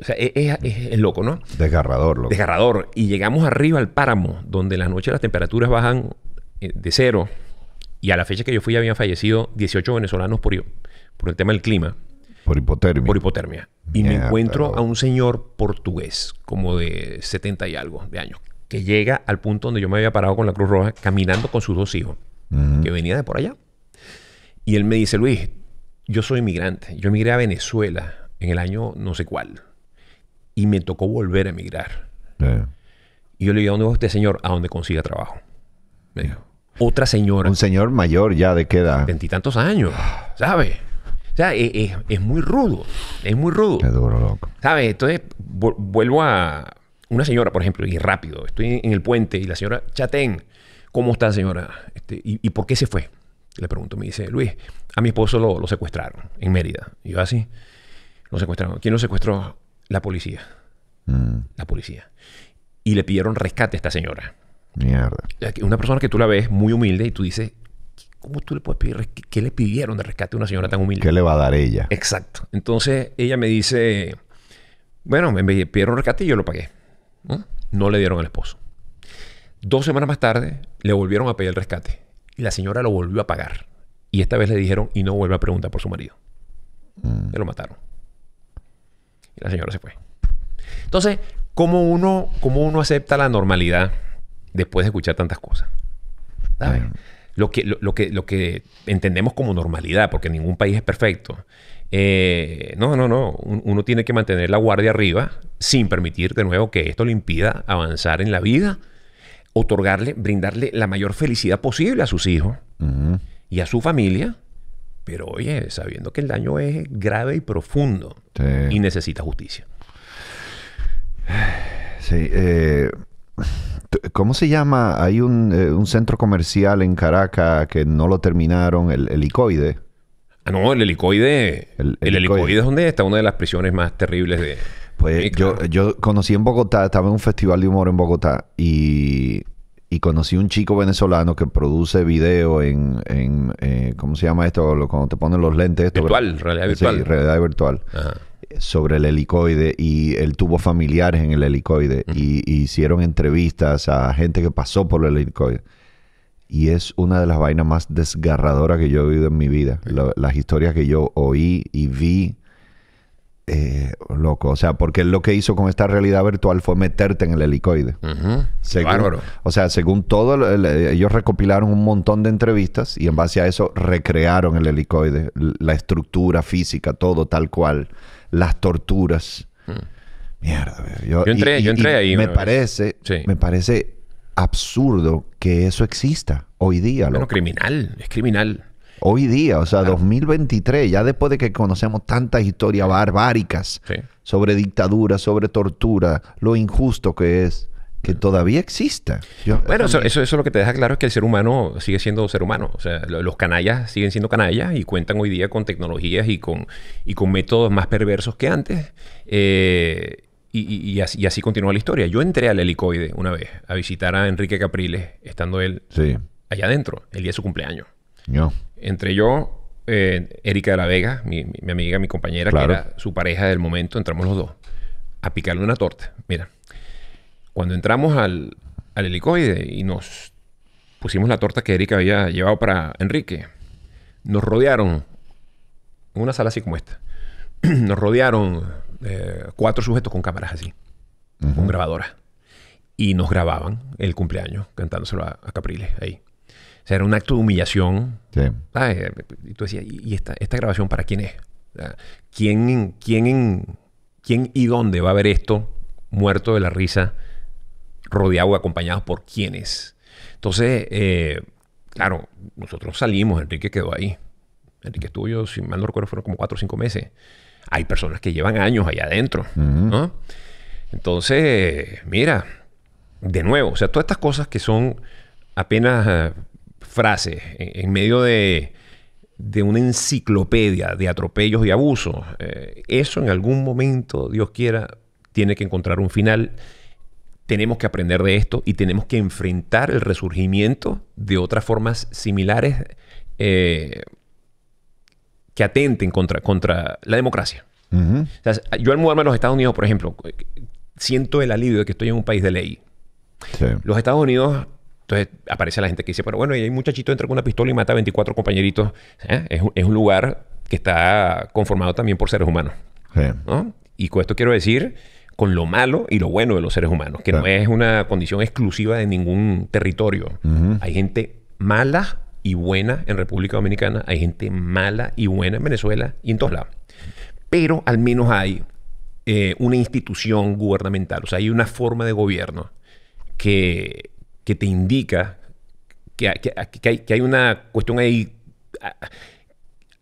O sea, e, e, es, loco, ¿no? Desgarrador, loco. Desgarrador. Y llegamos arriba al páramo, donde las noches las temperaturas bajan eh, de cero. Y a la fecha que yo fui habían fallecido 18 venezolanos por, por el tema del clima. Por hipotermia. Por hipotermia. Y me encuentro a un señor portugués, como de 70 y algo de años, que llega al punto donde yo me había parado con la Cruz Roja caminando con sus dos hijos, que venía de por allá. Y él me dice, Luis, yo soy inmigrante. Yo emigré a Venezuela en el año no sé cuál. Y me tocó volver a emigrar. Y yo le digo, ¿a dónde va usted, señor? A donde consiga trabajo. Me Otra señora. Un señor mayor ya de qué edad. Veintitantos años, ¿sabe? O sea, e, e, es, muy rudo. Es muy rudo. Qué duro, loco. ¿Sabe? Entonces, vuelvo a una señora, por ejemplo, y rápido, estoy en el puente y la señora, chatén, ¿cómo está señora? Este, ¿y, por qué se fue? Le pregunto, me dice, Luis, a mi esposo lo, secuestraron en Mérida. Y yo así, ah, lo secuestraron. ¿Quién lo secuestró? La policía. Mm. La policía. Y le pidieron rescate a esta señora. Mierda. Una persona que tú la ves muy humilde y tú dices, ¿cómo tú le puedes pedir? rescate? ¿Qué, le pidieron de rescate a una señora tan humilde? ¿Qué le va a dar ella? Exacto. Entonces ella me dice, bueno, me pidieron rescate y yo lo pagué. ¿no? le dieron al esposo. Dos semanas más tarde le volvieron a pedir el rescate y la señora lo volvió a pagar. Y esta vez le dijeron y no vuelve a preguntar por su marido. Mm. Se lo mataron. Y la señora se fue. Entonces, ¿cómo uno, cómo uno acepta la normalidad después de escuchar tantas cosas? Mm. Lo, que, lo, que, lo que entendemos como normalidad, porque ningún país es perfecto. Eh, no, no, no. Uno tiene que mantener la guardia arriba sin permitir de nuevo que esto le impida avanzar en la vida, otorgarle, brindarle la mayor felicidad posible a sus hijos y a su familia, pero oye, sabiendo que el daño es grave y profundo y necesita justicia. Eh, ¿Cómo se llama? Hay eh, un, centro comercial en Caracas que no lo terminaron, el, el Ah, no, el helicoide. El, helicoide. es donde está una de las prisiones más terribles de. Pues yo, conocí en Bogotá, estaba en un festival de humor en Bogotá y, conocí conocí un chico venezolano que produce video en, en eh, ¿cómo se llama esto? Cuando te ponen los lentes. virtual, realidad virtual. Sí, realidad virtual. Sobre el helicoide y él tuvo familiares en el helicoide y, y hicieron entrevistas a gente que pasó por el helicoide y es una de las vainas más desgarradoras que yo he oído en mi vida. las historias que yo oí y vi, eh, loco. O sea, porque lo que hizo con esta realidad virtual fue meterte en el helicoide. O sea, según todo, eh, ellos recopilaron un montón de entrevistas y en base a eso recrearon el helicoide, la estructura física, todo tal cual, las torturas. Mm. Mierda, yo, entré, yo Me parece, me parece absurdo que eso exista hoy día. Bueno, criminal, es criminal. Hoy día, o sea, 2023, ya después de que conocemos tantas historias barbáricas sobre dictadura, sobre tortura, lo injusto que es, que todavía exista. bueno, eso, eso, lo que te deja claro es que el ser humano sigue siendo ser humano. O sea, los canallas siguen siendo canallas y cuentan hoy día con tecnologías y con, y con métodos más perversos que antes. Eh, y, así, continúa la historia. Yo entré al helicoide una vez a visitar a Enrique Capriles, estando él allá adentro, el día de su cumpleaños. No. Entré yo, eh, Erika de la Vega, mi, amiga, mi compañera, que era su pareja del momento, entramos los dos a picarle una torta. Mira, cuando entramos al, al helicoide y nos pusimos la torta que Erika había llevado para Enrique, nos rodearon, en una sala así como esta, nos rodearon eh, cuatro sujetos con cámaras así, con grabadoras. Y nos grababan el cumpleaños cantándoselo a, Capriles ahí. O sea, era un acto de humillación. Ah, eh, y tú decías, ¿y esta, grabación para quién es? ¿Quién, quién, ¿Quién y dónde va a ver esto muerto de la risa, rodeado y acompañado por quiénes? Entonces, eh, claro, nosotros salimos, Enrique quedó ahí. Enrique estuvo, yo, si mal no recuerdo, fueron como cuatro o cinco meses. Hay personas que llevan años allá adentro, ¿no? Entonces, mira, de nuevo, o sea, todas estas cosas que son apenas eh, frases en, medio de, una enciclopedia de atropellos y abusos, eh, eso en algún momento, Dios quiera, tiene que encontrar un final. Tenemos que aprender de esto y tenemos que enfrentar el resurgimiento de otras formas similares eh, que atenten contra, contra la democracia. yo al mudarme a los Estados Unidos, por ejemplo, siento el alivio de que estoy en un país de ley. Los Estados Unidos, entonces aparece la gente que dice, pero bueno, hay un muchachito entra con una pistola y mata a 24 compañeritos. ¿eh? Es, un lugar que está conformado también por seres humanos. Y con esto quiero decir con lo malo y lo bueno de los seres humanos, que no es una condición exclusiva de ningún territorio. Hay gente mala y buena en República Dominicana, hay gente mala y buena en Venezuela y en todos lados. Pero al menos hay eh, una institución gubernamental, o sea, hay una forma de gobierno que, que te indica que, hay, una cuestión ahí a,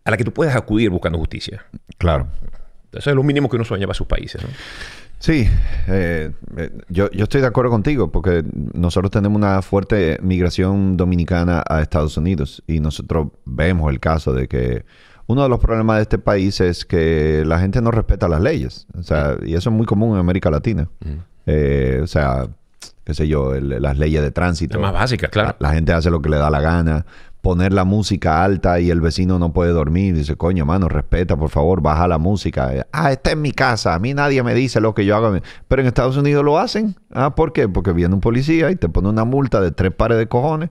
la que tú puedes acudir buscando justicia. Claro. Eso es lo mínimo que uno sueña para sus países. ¿no? Sí, eh, eh, yo, yo, estoy de acuerdo contigo porque nosotros tenemos una fuerte migración dominicana a Estados Unidos y nosotros vemos el caso de que uno de los problemas de este país es que la gente no respeta las leyes. O sea, mm. y eso es muy común en América Latina. Mm. Eh, o sea, qué sé yo, las leyes de tránsito. Las más básicas, claro. la, gente hace lo que le da la gana poner la música alta y el vecino no puede dormir. Dice, coño, mano, respeta, por favor, baja la música. Eh, ah, esta es mi casa, a mí nadie me dice lo que yo hago. Pero en Estados Unidos lo hacen. Ah, ¿por qué? Porque viene un policía y te pone una multa de tres pares de cojones.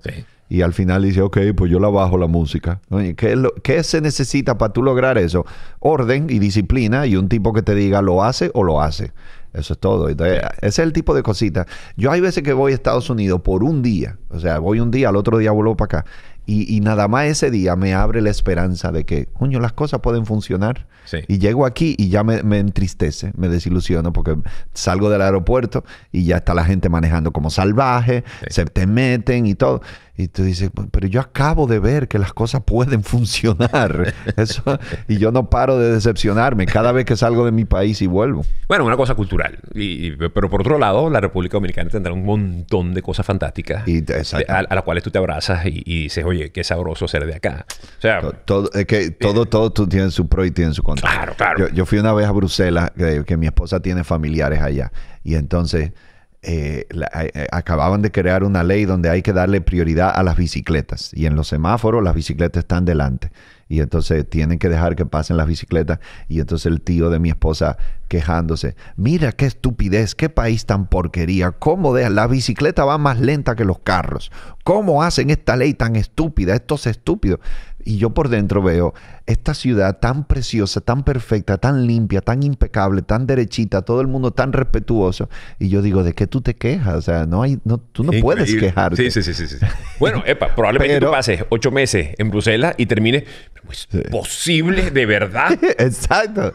Y al final dice, ok, pues yo la bajo la música. ¿qué, lo, ¿Qué se necesita para tú lograr eso? Orden y disciplina y un tipo que te diga lo hace o lo hace. Eso es todo. ese es el tipo de cositas. Yo hay veces que voy a Estados Unidos por un día. O sea, voy un día, al otro día vuelvo para acá. Y, nada más ese día me abre la esperanza de que, coño, las cosas pueden funcionar. Y llego aquí y ya me, entristece, me desilusiono porque salgo del aeropuerto y ya está la gente manejando como salvaje, se te meten y todo. Y tú dices, pero yo acabo de ver que las cosas pueden funcionar. y yo no paro de decepcionarme cada vez que salgo de mi país y vuelvo. Bueno, una cosa cultural. Y, pero por otro lado, la República Dominicana tendrá un montón de cosas fantásticas a, las cuales tú te abrazas y, y dices, oye, qué sabroso ser de acá. O sea, todo, es que eh, todo, todo, tiene su pro y tiene su contra. Claro, claro. Yo, fui una vez a Bruselas, que, que mi esposa tiene familiares allá, y entonces... Eh, eh, acababan de crear una ley donde hay que darle prioridad a las bicicletas y en los semáforos las bicicletas están delante y entonces tienen que dejar que pasen las bicicletas y entonces el tío de mi esposa quejándose, mira qué estupidez, qué país tan porquería, cómo dejan, la bicicleta va más lenta que los carros, cómo hacen esta ley tan estúpida, estos estúpidos y yo por dentro veo esta ciudad tan preciosa, tan perfecta, tan limpia, tan impecable, tan derechita, todo el mundo tan respetuoso. Y yo digo, ¿de qué tú te quejas? O sea, no hay, no, tú no puedes quejarte. Sí, sí, sí, sí. Bueno, epa, probablemente tú pases ocho meses en Bruselas y termine posible de verdad? Exacto.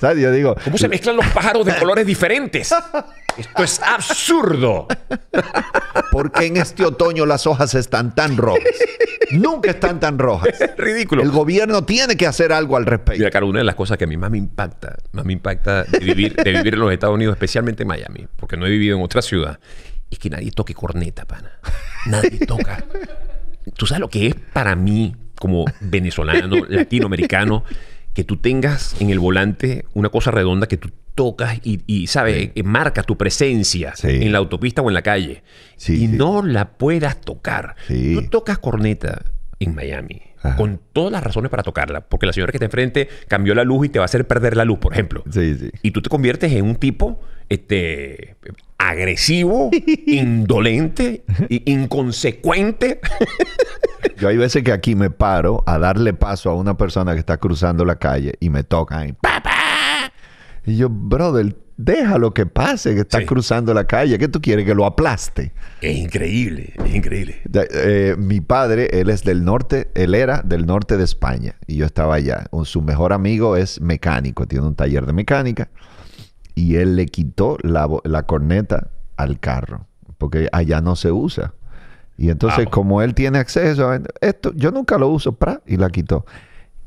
¿Sabes? Yo digo. ¿Cómo se mezclan los pájaros de colores diferentes? Esto es absurdo. porque en este otoño las hojas están tan rojas? Nunca están tan rojas ridículo. El gobierno tiene que hacer algo al respecto. Mira, una de las cosas que a mí más me impacta, más me impacta de vivir, vivir en los Estados Unidos, especialmente en Miami, porque no he vivido en otra ciudad, es que nadie toque corneta, pana. Nadie toca. Tú sabes lo que es para mí, como venezolano, latinoamericano, que tú tengas en el volante una cosa redonda que tú tocas y, y ¿sabes? Eh, marca tu presencia en la autopista o en la calle. y no la puedas tocar. Tú tocas corneta en Miami con todas las razones para tocarla. Porque la señora que está enfrente cambió la luz y te va a hacer perder la luz, por ejemplo. Sí, sí. Y tú te conviertes en un tipo este, agresivo, indolente, inconsecuente. Yo hay veces que aquí me paro a darle paso a una persona que está cruzando la calle y me tocan. Y, ¡Papá! Y yo, brother, déjalo que pase, que está cruzando la calle. que tú quieres? Que lo aplaste. Es increíble, es increíble. Eh, mi padre, él es del norte, él era del norte de España y yo estaba allá. su mejor amigo es mecánico, tiene un taller de mecánica y él le quitó la, corneta al carro porque allá no se usa. Y entonces, ah. como él tiene acceso a esto, yo nunca lo uso, para, y la quitó.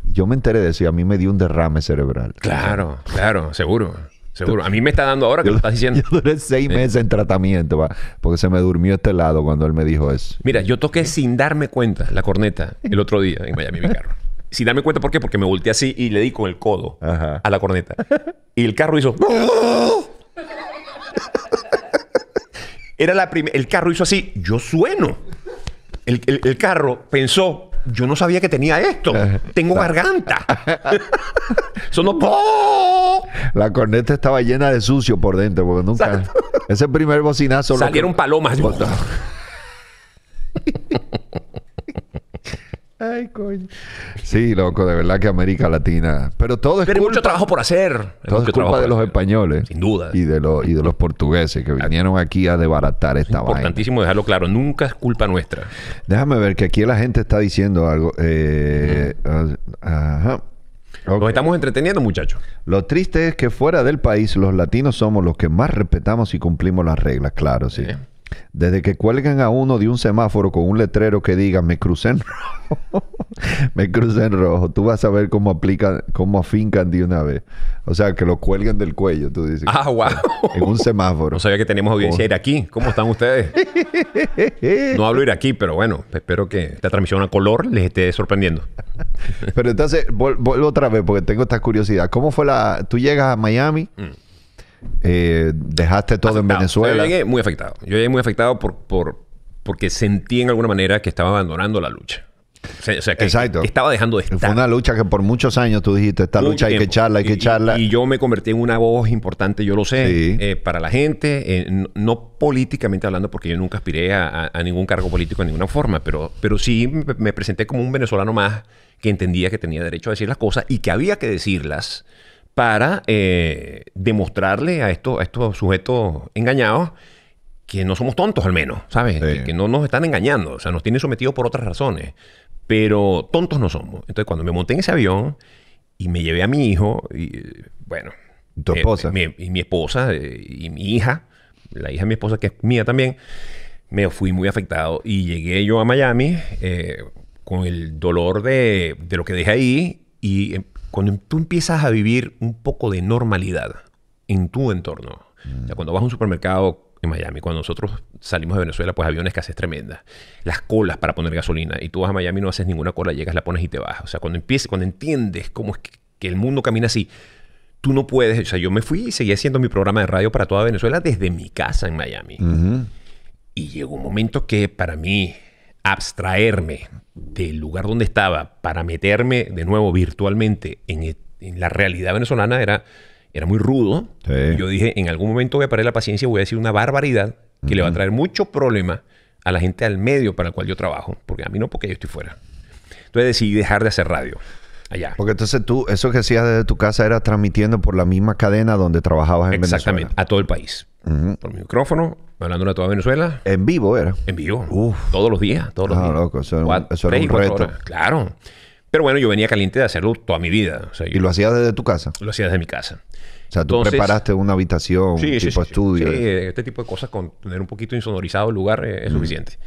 Yo me enteré de eso y a mí me dio un derrame cerebral. Claro, claro, seguro. Seguro. A mí me está dando ahora que lo estás diciendo. Yo duré seis eh. meses en tratamiento porque se me durmió este lado cuando él me dijo eso. Mira, yo toqué sin darme cuenta la corneta el otro día en Miami, mi carro. Sin darme cuenta, ¿por qué? Porque me volteé así y le di con el codo a la corneta. Y el carro hizo... Era la primera... El carro hizo así, yo sueno. el carro pensó, yo no sabía que tenía esto. Eh, Tengo garganta. Sonó. po. La corneta estaba llena de sucio por dentro, porque nunca. Ese primer bocinazo. Salieron que... palomas. Ay, Sí, loco, de verdad que América Latina. Pero todo es Pero hay mucho trabajo por hacer. Es todo es culpa de los españoles. Sin duda. Y de, los, y de los portugueses que vinieron aquí a desbaratar esta es Importantísimo dejarlo claro. Nunca es culpa nuestra. Déjame ver que aquí la gente está diciendo algo. Eh, Ajá. Nos estamos entreteniendo, muchachos. Lo triste es que fuera del país los latinos somos los que más respetamos y cumplimos las reglas, claro, sí. Desde que cuelgan a uno de un semáforo con un letrero que diga me crucé en rojo, me crucé en rojo, tú vas a ver cómo aplican, cómo afincan de una vez. O sea, que lo cuelgan del cuello, tú dices. Ah, wow. En un semáforo. No sabía que teníamos audiencia aquí. ¿Cómo están ustedes? no hablo ir aquí, pero bueno, espero que esta transmisión a color les esté sorprendiendo. pero entonces, vuelvo otra vez porque tengo esta curiosidad. ¿Cómo fue la. Tú llegas a Miami. Mm. Eh, dejaste todo en Venezuela. Yo llegué muy afectado. Yo llegué muy afectado por, por, porque sentí en alguna manera que estaba abandonando la lucha. O sea, que, estaba dejando de estar. Fue una lucha que por muchos años tú dijiste, esta lucha hay que echarla, hay que echarla. Y, yo me convertí en una voz importante, yo lo sé, eh, para la gente, eh, no, políticamente hablando, porque yo nunca aspiré a, ningún cargo político de ninguna forma, pero, pero sí me presenté como un venezolano más que entendía que tenía derecho a decir las cosas y que había que decirlas para eh, demostrarle a, esto, a estos sujetos engañados que no somos tontos al menos, ¿sabes? Que, no nos están engañando, o sea, nos tienen sometidos por otras razones, pero tontos no somos. Entonces, cuando me monté en ese avión y me llevé a mi hijo, y, bueno... Eh, mi, y mi esposa eh, y mi hija, la hija de mi esposa que es mía también, me fui muy afectado y llegué yo a Miami con el dolor de, de, lo que dejé ahí y em, cuando tú empiezas a vivir un poco de normalidad en tu entorno, o sea, mm. cuando vas a un supermercado en Miami, cuando nosotros salimos de Venezuela, pues aviones que escasez tremenda. Las colas para poner gasolina, y tú vas a Miami, no haces ninguna cola, llegas, la pones y te vas. O sea, cuando empieces, cuando entiendes cómo es que, el mundo camina así, tú no puedes. O sea, yo me fui y seguí haciendo mi programa de radio para toda Venezuela desde mi casa en Miami. Y llegó un momento que para mí abstraerme del lugar donde estaba para meterme de nuevo virtualmente en, e, la realidad venezolana era, era muy rudo. Yo dije, en algún momento voy a perder la paciencia y voy a decir una barbaridad que le va a traer mucho problema a la gente al medio para el cual yo trabajo, porque a mí no porque yo estoy fuera. Entonces decidí dejar de hacer radio. Allá. Porque entonces tú, eso que hacías desde tu casa era transmitiendo por la misma cadena donde trabajabas en Exactamente, Venezuela. Exactamente, a todo el país. Por micrófono, Hablando de toda Venezuela. En vivo era. En vivo. Uf. Todos los días, todos los ah, días. loco, eso era, un Claro. Pero bueno, yo venía caliente de hacerlo toda mi vida. ¿Y lo hacía desde tu casa? Lo hacía desde mi casa. O sea, tú preparaste una habitación, un tipo sí, estudio. Sí, este tipo de cosas con tener un poquito insonorizado el lugar eh, es suficiente.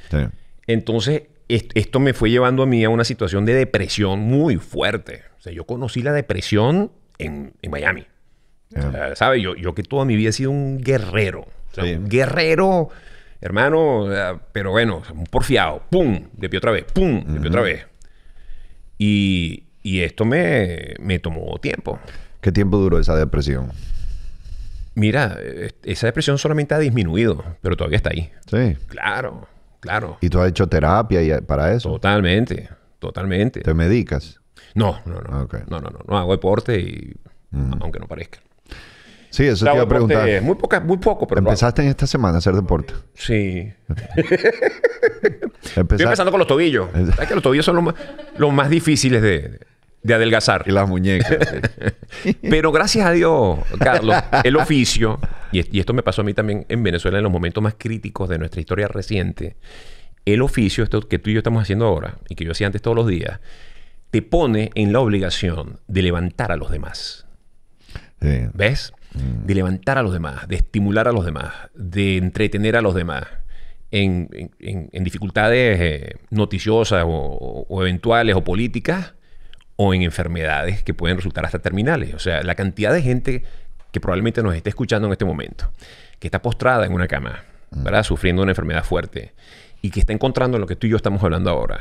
Entonces, esto me fue llevando a mí a una situación de depresión muy fuerte. O sea, yo conocí la depresión en, Miami. Sabe, ¿Sabes? Yo, yo que toda mi vida he sido un guerrero un guerrero, hermano, pero bueno, un porfiado. ¡Pum! De pie otra vez. ¡Pum! De pie otra vez. Y, y esto me, me tomó tiempo. ¿Qué tiempo duró esa depresión? Mira, esa depresión solamente ha disminuido, pero todavía está ahí. Sí. Claro, claro. ¿Y tú has hecho terapia eh, para eso? Totalmente, totalmente. ¿Te medicas? No, no, no. Ah, no, no, no. No hago deporte y. Mm. Aunque no parezca. Sí, eso te iba a preguntar. muy, muy poco, pero. Empezaste en esta semana a hacer deporte. Sí. Estoy empezando con los tobillos. ¿Sabes que los tobillos son los más, difíciles de, adelgazar. Y las muñecas. Pero gracias a Dios, Carlos, el oficio, y, esto me pasó a mí también en Venezuela en los momentos más críticos de nuestra historia reciente, el oficio, esto que tú y yo estamos haciendo ahora, y que yo hacía antes todos los días, te pone en la obligación de levantar a los demás. ¿Ves? de levantar a los demás, de estimular a los demás, de entretener a los demás en, dificultades eh, noticiosas o, eventuales o políticas o en enfermedades que pueden resultar hasta terminales. O sea, la cantidad de gente que probablemente nos esté escuchando en este momento, que está postrada en una cama, mm. ¿verdad? Sufriendo una enfermedad fuerte y que está encontrando lo que tú y yo estamos hablando ahora,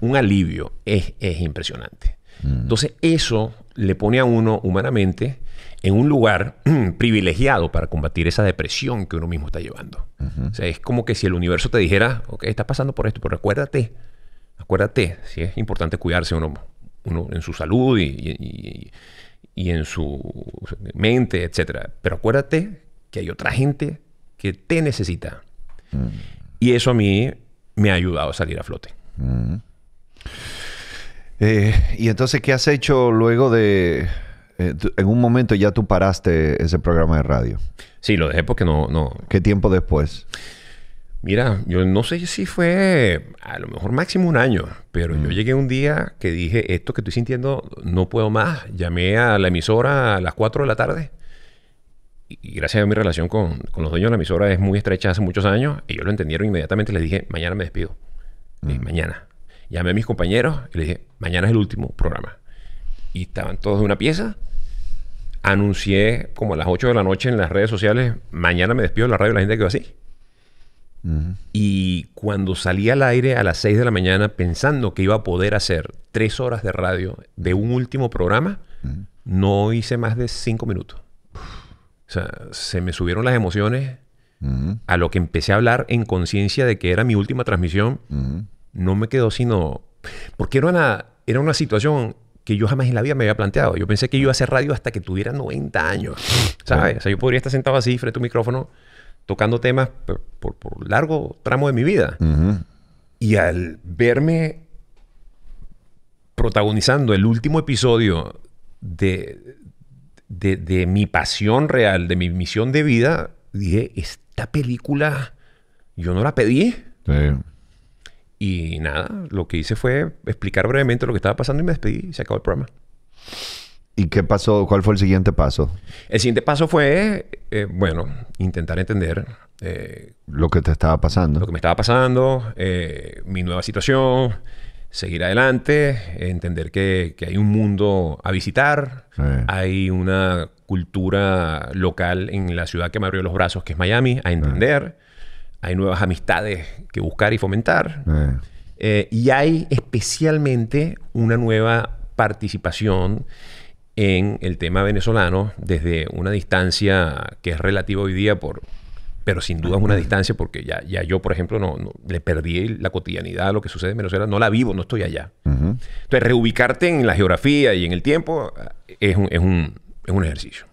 un alivio, es, impresionante. Mm. Entonces, eso le pone a uno humanamente en un lugar privilegiado para combatir esa depresión que uno mismo está llevando. O sea, es como que si el universo te dijera, ok, estás pasando por esto, pero acuérdate, acuérdate, si es importante cuidarse uno, uno en su salud y, en su mente, etc. Pero acuérdate que hay otra gente que te necesita. Mm. Y eso a mí me ha ayudado a salir a flote. Mm. Eh, y entonces, ¿qué has hecho luego de eh, en un momento ya tú paraste ese programa de radio. Sí, lo dejé porque no, no. ¿Qué tiempo después? Mira, yo no sé si fue a lo mejor máximo un año, pero yo mm. llegué un día que dije, esto que estoy sintiendo no puedo más. Llamé a la emisora a las 4 de la tarde y gracias a mi relación con, los dueños de la emisora es muy estrecha hace muchos años, y ellos lo entendieron inmediatamente, les dije, mañana me despido. Mm. mañana. Llamé a mis compañeros y les dije, mañana es el último programa. Y estaban todos de una pieza anuncié como a las 8 de la noche en las redes sociales, mañana me despido de la radio, y la gente quedó así. Y cuando salí al aire a las 6 de la mañana pensando que iba a poder hacer tres horas de radio de un último programa, no hice más de cinco minutos. O sea, se me subieron las emociones a lo que empecé a hablar en conciencia de que era mi última transmisión. No me quedó sino... Porque era era una situación que yo jamás en la vida me había planteado. Yo pensé que yo iba a hacer radio hasta que tuviera 90 años, ¿sabes? O sea, yo podría estar sentado así frente a un micrófono tocando temas por, por, largo tramo de mi vida. Y al verme protagonizando el último episodio de, de, de, mi pasión real, de mi misión de vida, dije, esta película yo no la pedí. Sí. Y nada, lo que hice fue explicar brevemente lo que estaba pasando y me despedí y se acabó el programa. ¿Y qué pasó? ¿Cuál fue el siguiente paso? El siguiente paso fue, eh, bueno, intentar entender... Eh, lo que te estaba pasando. Lo que me estaba pasando, eh, mi nueva situación, seguir adelante, entender que, que hay un mundo a visitar, hay una cultura local en la ciudad que me abrió los brazos, que es Miami, a entender hay nuevas amistades que buscar y fomentar. Eh. Eh, y hay especialmente una nueva participación en el tema venezolano desde una distancia que es relativa hoy día por pero sin duda es una distancia porque ya, ya yo, por ejemplo, no, le perdí la cotidianidad a lo que sucede en Venezuela, no la vivo, no estoy allá. Entonces, reubicarte en la geografía y en el tiempo eh, es es un ejercicio.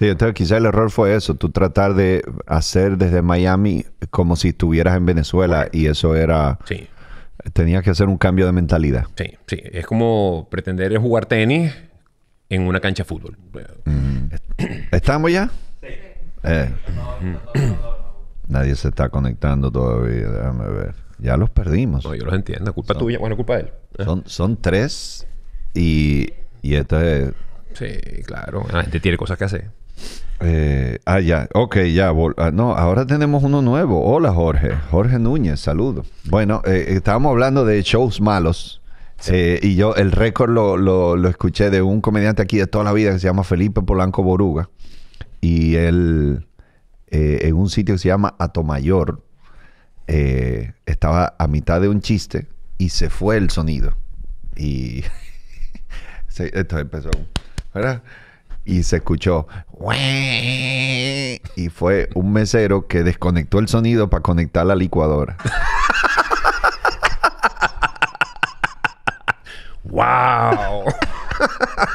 Sí, entonces quizá el error fue eso, tú tratar de hacer desde Miami como si estuvieras en Venezuela y eso era... Sí. Tenías que hacer un cambio de mentalidad. Sí, sí. Es como pretender jugar tenis en una cancha de fútbol. Mm. ¿Estamos ya? Sí. Eh. Nadie se está conectando todavía, déjame ver. Ya los perdimos. No, yo los entiendo. Culpa tuya, bueno, culpa de él. Son, son tres y, y este es... Sí, claro. La gente tiene cosas que hacer. Eh, ah, ya, ok, ya. Ah, no, ahora tenemos uno nuevo. Hola, Jorge. Jorge Núñez, saludo. Bueno, eh, eh, estábamos hablando de shows malos. y yo el récord lo, escuché de un comediante aquí de toda la vida que se llama Felipe Polanco Boruga. Y él, en un sitio que se llama Atomayor, estaba a mitad de un chiste y se fue el sonido. Y esto empezó. ¿Verdad? y se escuchó. Y fue un mesero que desconectó el sonido para conectar la licuadora. ¡Wow!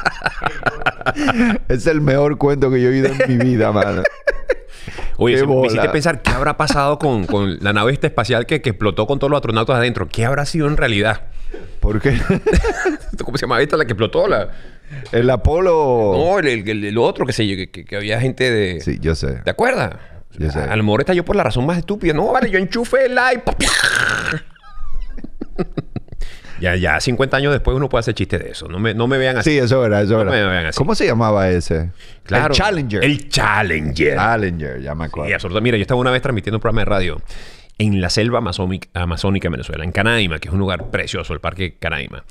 es el mejor cuento que yo he oído en mi vida, mano. Oye, me hiciste pensar qué habrá pasado con, la nave esta espacial que, que, explotó con todos los astronautas adentro. ¿Qué habrá sido en realidad? ¿Por qué? ¿Cómo se llama esta la que explotó? La... El Apolo. No, el, otro, que sé que, había gente de. Sí, yo sé. ¿de acuerdo? Yo sé. A está yo por la razón más estúpida. No, vale, yo enchufé el live. ya, ya, 50 años después uno puede hacer chiste de eso. No me, vean así. Sí, eso era, eso era. ¿Cómo se llamaba ese? El Challenger. El Challenger. Challenger, ya me acuerdo. Mira, yo estaba una vez transmitiendo un programa de radio en la selva amazónica, de Venezuela, en Canaima, que es un lugar precioso, el Parque Canaima.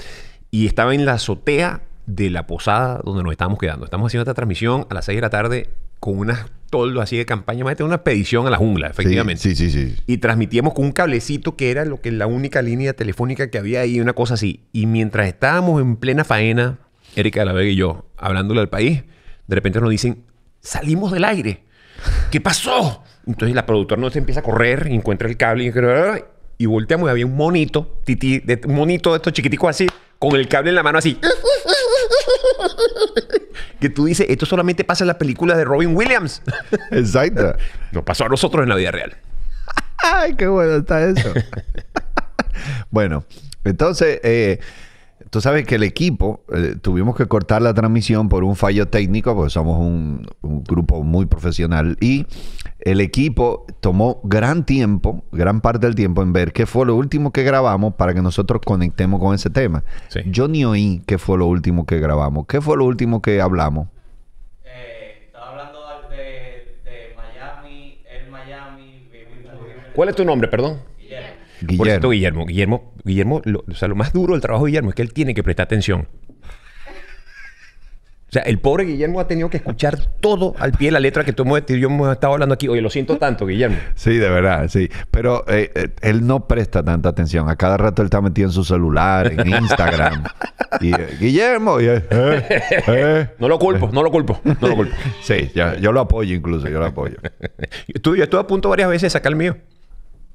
Y estaba en la azotea de la posada donde nos estábamos quedando. Estamos haciendo esta transmisión a las 6 de la tarde con unas toldo así de campaña, más una expedición a la jungla, efectivamente. Sí, sí, sí, Y transmitíamos con un cablecito que era lo que la única línea telefónica que había ahí, una cosa así. Y mientras estábamos en plena faena, Erika de la Vega y yo, hablándole al país, de repente nos dicen, salimos del aire. ¿Qué pasó? Entonces la productora nos empieza a correr, encuentra el cable y, y volteamos y había un monito, un monito de estos chiquiticos así, con el cable en la mano así. que tú dices, esto solamente pasa en las películas de Robin Williams. Exacto. Nos pasó a nosotros en la vida real. Ay, qué bueno está eso. bueno, entonces, eh, Tú sabes que el equipo, eh, tuvimos que cortar la transmisión por un fallo técnico, porque somos un, grupo muy profesional, y el equipo tomó gran tiempo, gran parte del tiempo en ver qué fue lo último que grabamos para que nosotros conectemos con ese tema. Yo ni oí qué fue lo último que grabamos, qué fue lo último que hablamos. Eh, estaba hablando de Miami, el Miami. ¿Cuál es tu nombre, perdón? Guillermo. Por cierto, Guillermo, Guillermo, lo, sea, lo más duro del trabajo de Guillermo es que él tiene que prestar atención. O sea, el pobre Guillermo ha tenido que escuchar todo al pie de la letra que tú yo hemos estado hablando aquí. Oye, lo siento tanto, Guillermo. Sí, de verdad, sí. Pero eh, eh, él no presta tanta atención. A cada rato él está metido en su celular, en Instagram. Eh, Guillermo, no lo culpo, no lo culpo, no lo culpo. sí, yo lo apoyo incluso, yo lo apoyo. yo, yo estuve a punto varias veces de sacar el mío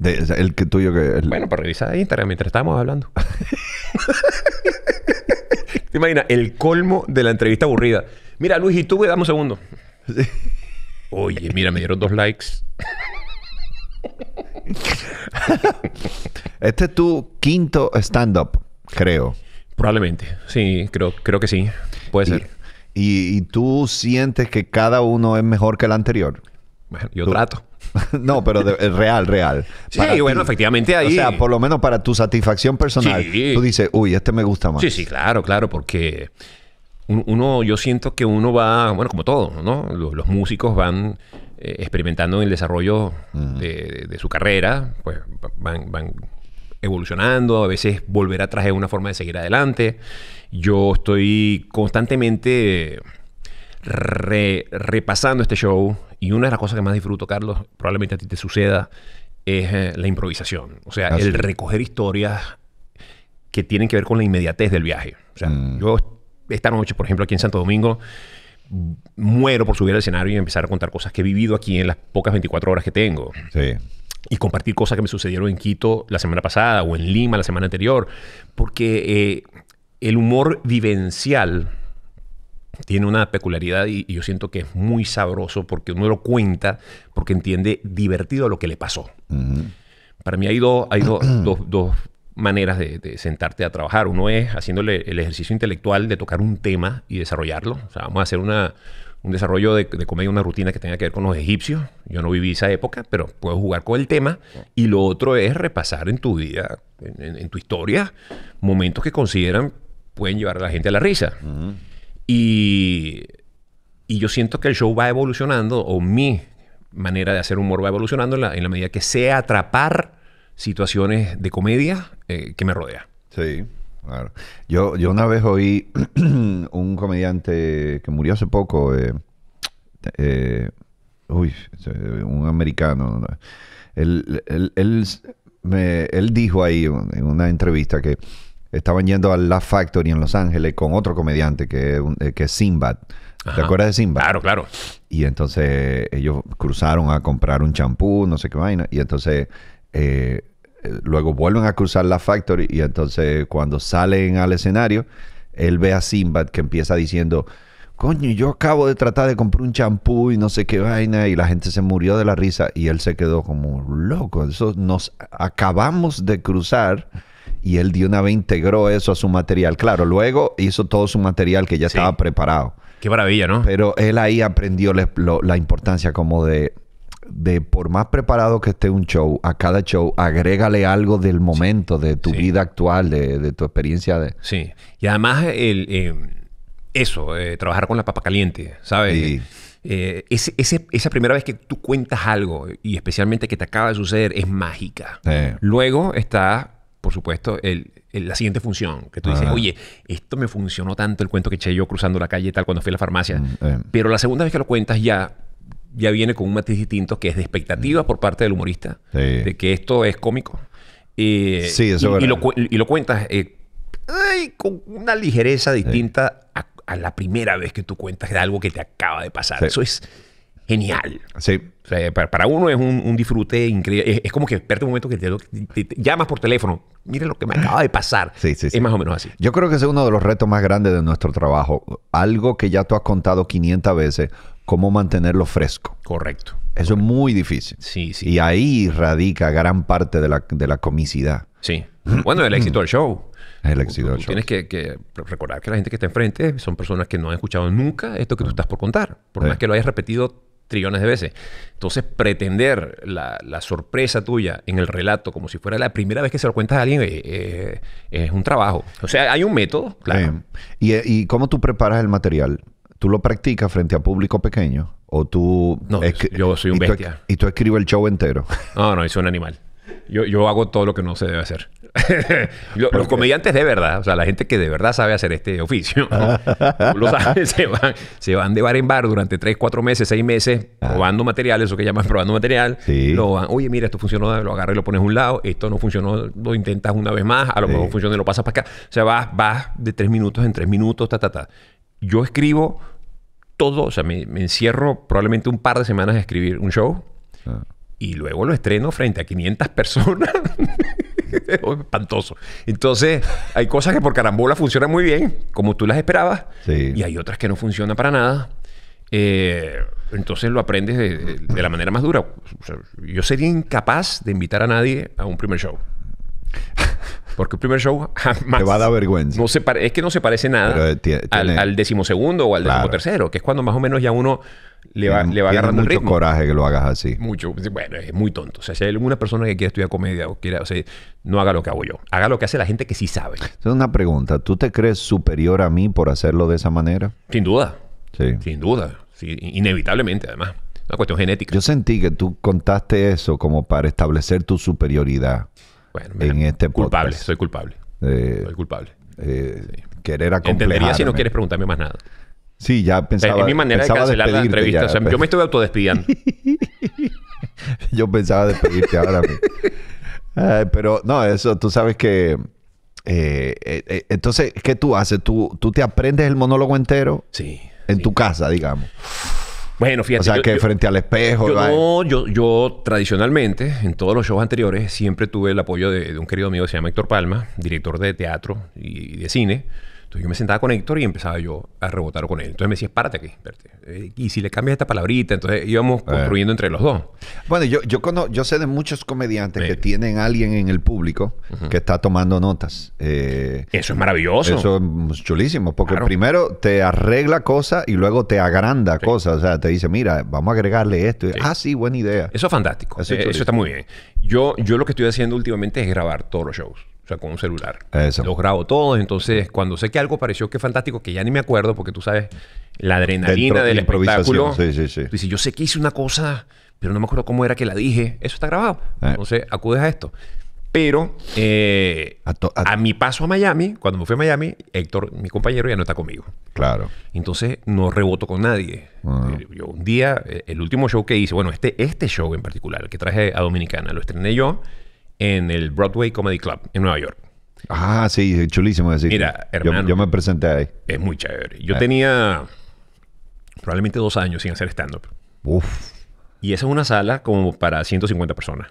el que tuyo que... Bueno, para revisar Instagram mientras estábamos hablando. ¿Te imaginas? El colmo de la entrevista aburrida. Mira, Luis, y tú, dame un segundo. Oye, mira, me dieron dos likes. este es tu quinto stand-up, creo. Probablemente, sí, creo, creo que sí. Puede ser. Y, tú sientes que cada uno es mejor que el anterior? Bueno, yo trato. no, pero real, real. Sí, bueno, efectivamente ahí. O sea, por lo menos para tu satisfacción personal. Tú dices, uy, este me gusta más. Sí, sí, claro, claro, porque uno, yo siento que uno va, bueno, como todo, ¿no? Los, músicos van eh, experimentando en el desarrollo de, su carrera, pues van, evolucionando, a veces volver atrás es una forma de seguir adelante. Yo estoy constantemente repasando este show, y una de las cosas que más disfruto, Carlos, probablemente a ti te suceda, es eh, la improvisación. O sea, el recoger historias que tienen que ver con la inmediatez del viaje. O sea, mm. yo esta noche, por ejemplo, aquí en Santo Domingo, muero por subir al escenario y empezar a contar cosas que he vivido aquí en las pocas 24 horas que tengo. Y compartir cosas que me sucedieron en Quito la semana pasada o en Lima la semana anterior. Porque eh, el humor vivencial tiene una peculiaridad y, yo siento que es muy sabroso porque uno lo cuenta porque entiende divertido lo que le pasó. Para mí hay, dos, hay dos, maneras de, sentarte a trabajar. Uno es haciéndole el ejercicio intelectual de tocar un tema y desarrollarlo. O sea, vamos a hacer un desarrollo de, comedia, una rutina que tenga que ver con los egipcios. Yo no viví esa época, pero puedo jugar con el tema. Y lo otro es repasar en tu vida, en, tu historia, momentos que consideran pueden llevar a la gente a la risa. Y, yo siento que el show va evolucionando, o mi manera de hacer humor va evolucionando en la, medida que sé atrapar situaciones de comedia eh, que me rodea. Sí, claro. Yo, yo una vez oí un comediante que murió hace poco, eh, eh, un americano. Él, él dijo ahí en una entrevista que estaban yendo al La Factory en Los Ángeles con otro comediante que, es eh, Sinbad. ¿Te acuerdas de Simba? Claro, claro. Y entonces ellos cruzaron a comprar un champú, no sé qué vaina. Y entonces eh, eh, luego vuelven a cruzar la factory. Y entonces cuando salen al escenario, él ve a Simbad que empieza diciendo: Coño, yo acabo de tratar de comprar un champú y no sé qué vaina. Y la gente se murió de la risa. Y él se quedó como loco. Eso nos acabamos de cruzar y él de una vez integró eso a su material. Claro, luego hizo todo su material que ya estaba preparado. Qué maravilla, ¿no? Pero él ahí aprendió la, importancia como de, de, por más preparado que esté un show, a cada show, agrégale algo del momento, de tu vida actual, de, tu experiencia. De... Sí. Y además, el, eh, eso, eh, trabajar con la papa caliente, ¿sabes? Eh, esa primera vez que tú cuentas algo y especialmente que te acaba de suceder es mágica. Luego está por supuesto, el, la siguiente función. Que tú dices, oye, esto me funcionó tanto el cuento que eché yo cruzando la calle y tal cuando fui a la farmacia. Mm, eh. Pero la segunda vez que lo cuentas ya, ya viene con un matiz distinto que es de expectativa mm. por parte del humorista, de que esto es cómico. Eh, sí, eso y, verdad. lo, y lo cuentas eh, con una ligereza distinta a, la primera vez que tú cuentas de algo que te acaba de pasar. Eso es genial. Sí. para, uno es un, disfrute increíble. Es, como que ...espera un momento que te, llamas por teléfono. ...mire lo que me acaba de pasar. Sí, sí, Es más o menos así. Yo creo que ese es uno de los retos más grandes de nuestro trabajo. Algo que ya tú has contado 500 veces, cómo mantenerlo fresco. Correcto. Eso es muy difícil. Sí, sí. Y ahí radica gran parte de la, de la comicidad. Sí. Bueno, el éxito del show. El éxito del show. Tienes que, recordar que la gente que está enfrente son personas que no han escuchado nunca esto que tú mm. estás por contar. Por más que lo hayas repetido trillones de veces. Entonces, pretender la, sorpresa tuya en el relato como si fuera la primera vez que se lo cuentas a alguien eh, eh, es un trabajo. O sea, hay un método, claro. ¿Y, cómo tú preparas el material? ¿Tú lo practicas frente a público pequeño? ¿O tú.? No, yo soy un bestia. y tú escribes el show entero. No, no, soy un animal. Yo, hago todo lo que no se debe hacer. los, comediantes de verdad, o sea, la gente que de verdad sabe hacer este oficio, se van, de bar en bar durante 3, 4 meses, 6 meses, ah. probando material, eso que llaman probando material. Lo van, oye, mira, esto funcionó, lo agarras y lo pones a un lado, esto no funcionó, lo intentas una vez más, a lo mejor mejor funciona y lo pasas para acá. O sea, vas, de 3 minutos en 3 minutos, ta, ta, ta. Yo escribo todo, o sea, me, encierro probablemente un par de semanas a escribir un show. Ah y luego lo estreno frente a 500 personas. Oh, espantoso. Entonces, hay cosas que por carambola funcionan muy bien, como tú las esperabas, y hay otras que no funcionan para nada. Eh, entonces lo aprendes de, la manera más dura. yo sería incapaz de invitar a nadie a un primer show. Porque el primer show jamás. Te va a dar vergüenza. es que no se parece nada al, al, decimosegundo o al décimo tercero que es cuando más o menos ya uno le va, agarrando el ritmo. mucho coraje que lo hagas así. Mucho. Bueno, es muy tonto. O sea, si hay alguna persona que quiera estudiar comedia o quiera, o sea, no haga lo que hago yo. Haga lo que hace la gente que sí sabe. Es una pregunta. ¿Tú te crees superior a mí por hacerlo de esa manera? Sin duda. Sí. Sin duda. inevitablemente, además. Es Una cuestión genética. Yo sentí que tú contaste eso como para establecer tu superioridad. Bueno, en este culpable, soy culpable. Eh, soy culpable. Eh, querer acomplejarme. Entendería si no quieres preguntarme más nada. Sí, ya pensaba. Es mi manera de cancelar la entrevista. Pues. yo me estoy autodespidiendo. yo pensaba despedirte ahora. Pues. Eh, pero no, eso tú sabes que. entonces, ¿qué tú haces? ¿Tú, ¿Tú te aprendes el monólogo entero? Sí. En tu casa, digamos. Bueno, fíjate. que frente al espejo. no, yo, tradicionalmente, en todos los shows anteriores, siempre tuve el apoyo de, un querido amigo que se llama Héctor Palma, director de teatro y de cine entonces yo me sentaba con Héctor y empezaba yo a rebotar con él. Entonces me decía, párate aquí, eh, y si le cambias esta palabrita, entonces íbamos eh. construyendo entre los dos. Bueno, yo, yo, yo sé de muchos comediantes que tienen alguien en el público que está tomando notas. Eh, eso es maravilloso. Eso es chulísimo, porque primero te arregla cosas y luego te agranda cosas. O sea, te dice, mira, vamos a agregarle esto. Ah, sí, buena idea. Eso es fantástico. Eso, eso está muy bien. Yo, yo lo que estoy haciendo últimamente es grabar todos los shows con un celular. lo grabo todos. Entonces, cuando sé que algo pareció que fantástico, que ya ni me acuerdo, porque tú sabes la adrenalina de del espectáculo. Sí, sí, sí. yo sé que hice una cosa, pero no me acuerdo cómo era que la dije. Eso está grabado. Eh. Entonces, acudes a esto. Pero eh, a, mi paso a Miami, cuando me fui a Miami, Héctor, mi compañero, ya no está conmigo. Claro. Entonces no reboto con nadie. Ah. Yo un día, eh, el último show que hice, bueno, este, este show en particular, que traje a Dominicana, lo estrené yo en el Broadway Comedy Club en Nueva York. Ah, sí, chulísimo decir. Mira, hermano. Yo, me presenté ahí. Es muy chévere. Yo ah. tenía probablemente dos años sin hacer stand-up. Uf. Y esa es una sala como para 150 personas.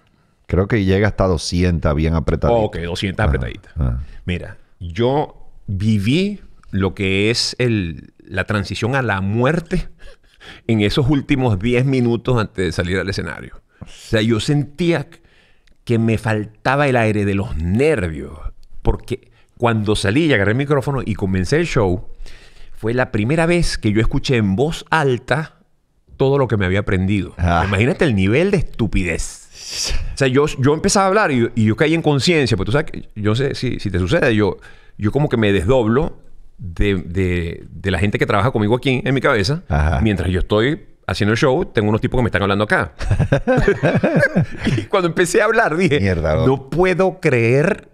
Creo que llega hasta 200 bien apretadita. ok, 200 apretaditas. Mira, yo viví lo que es el, la transición a la muerte en esos últimos 10 minutos antes de salir al escenario. O sea, yo sentía que me faltaba el aire de los nervios, porque cuando salí y agarré el micrófono y comencé el show, fue la primera vez que yo escuché en voz alta todo lo que me había aprendido. Ah. Imagínate el nivel de estupidez. O sea, yo, yo empezaba a hablar y, yo caí en conciencia, Pues tú sabes, yo sé si, te sucede, yo, yo como que me desdoblo de, la gente que trabaja conmigo aquí en mi cabeza, mientras yo estoy haciendo el show, tengo unos tipos que me están hablando acá. y cuando empecé a hablar, dije, ¿no? puedo creer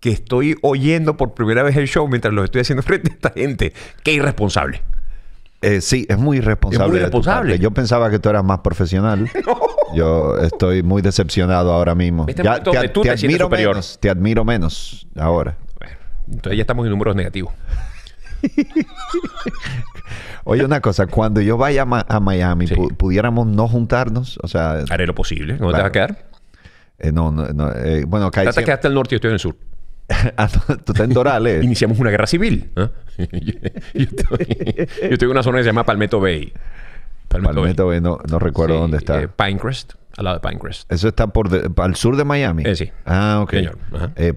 que estoy oyendo por primera vez el show mientras lo estoy haciendo frente a esta gente. Qué irresponsable. Eh, sí, es muy irresponsable. Es muy irresponsable. Yo pensaba que tú eras más profesional. Yo estoy muy decepcionado ahora mismo. Este ya, te, admiro menos. Te admiro menos ahora. entonces ya estamos en números negativos. Oye, una cosa, cuando yo vaya a, Miami, ¿pudiéramos no juntarnos? O sea, Haré lo posible. ¿No te vas a quedar? Eh, no, no, no eh, bueno, cae Trata hasta al norte y yo estoy en el sur. Ah, tú estás en Dorales. Iniciamos una guerra civil. ¿ah? yo, estoy, en una zona que se llama Palmetto Bay. Palmetto, Bay, no, recuerdo dónde está. Eh, Pinecrest al lado de Pinecrest. Eso está por al sur de Miami. Eh, sí. Ah, ok. Señor.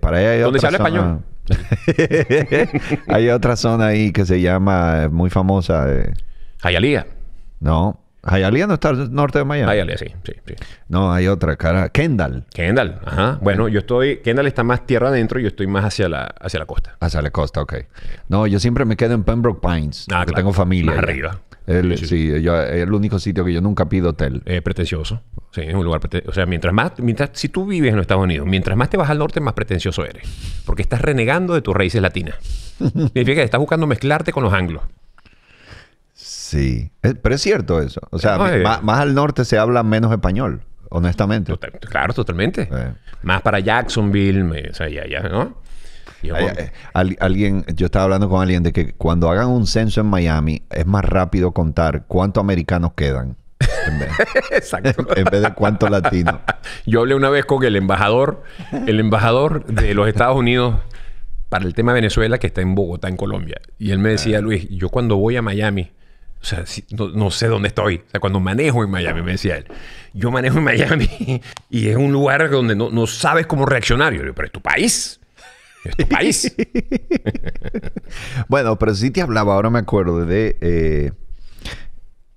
para allá ¿Dónde se habla español? Hay otra zona ahí que se llama, eh, muy famosa. Hayalía eh. no. Hayalía no está al norte de Miami. Hayalía, sí, sí, sí. No, hay otra, cara. Kendall, Kendall, ajá. Bueno, yo estoy... Kendall está más tierra adentro y yo estoy más hacia la, hacia la costa. hacia la costa, ok. No, yo siempre me quedo en Pembroke Pines, Ah, tengo familia. arriba sí, es el único sitio que yo nunca pido hotel. Es eh, pretencioso. Sí, es un lugar pretencioso. O sea, mientras más, mientras, si tú vives en los Estados Unidos, mientras más te vas al norte, más pretencioso eres. Porque estás renegando de tus raíces latinas. Significa que estás buscando mezclarte con los anglos. Sí. pero es cierto eso. O sea, eh. más, al norte se habla menos español honestamente. claro, totalmente. Eh. Más para Jacksonville, o sea, ya, ya, ¿no? Yo, eh, alguien, yo estaba hablando con alguien de que cuando hagan un censo en Miami es más rápido contar cuántos americanos quedan. En vez, de cuántos latinos. Yo hablé una vez con el embajador, el embajador de los Estados Unidos para el tema de Venezuela que está en Bogotá, en Colombia. Y él me decía, ah. Luis, yo cuando voy a Miami, o sea, no, sé dónde estoy. O sea, cuando manejo en Miami, me decía él, yo manejo en Miami y es un lugar donde no, sabes cómo reaccionar. Yo digo, pero es tu país. bueno, pero si te hablaba, ahora me acuerdo de, eh,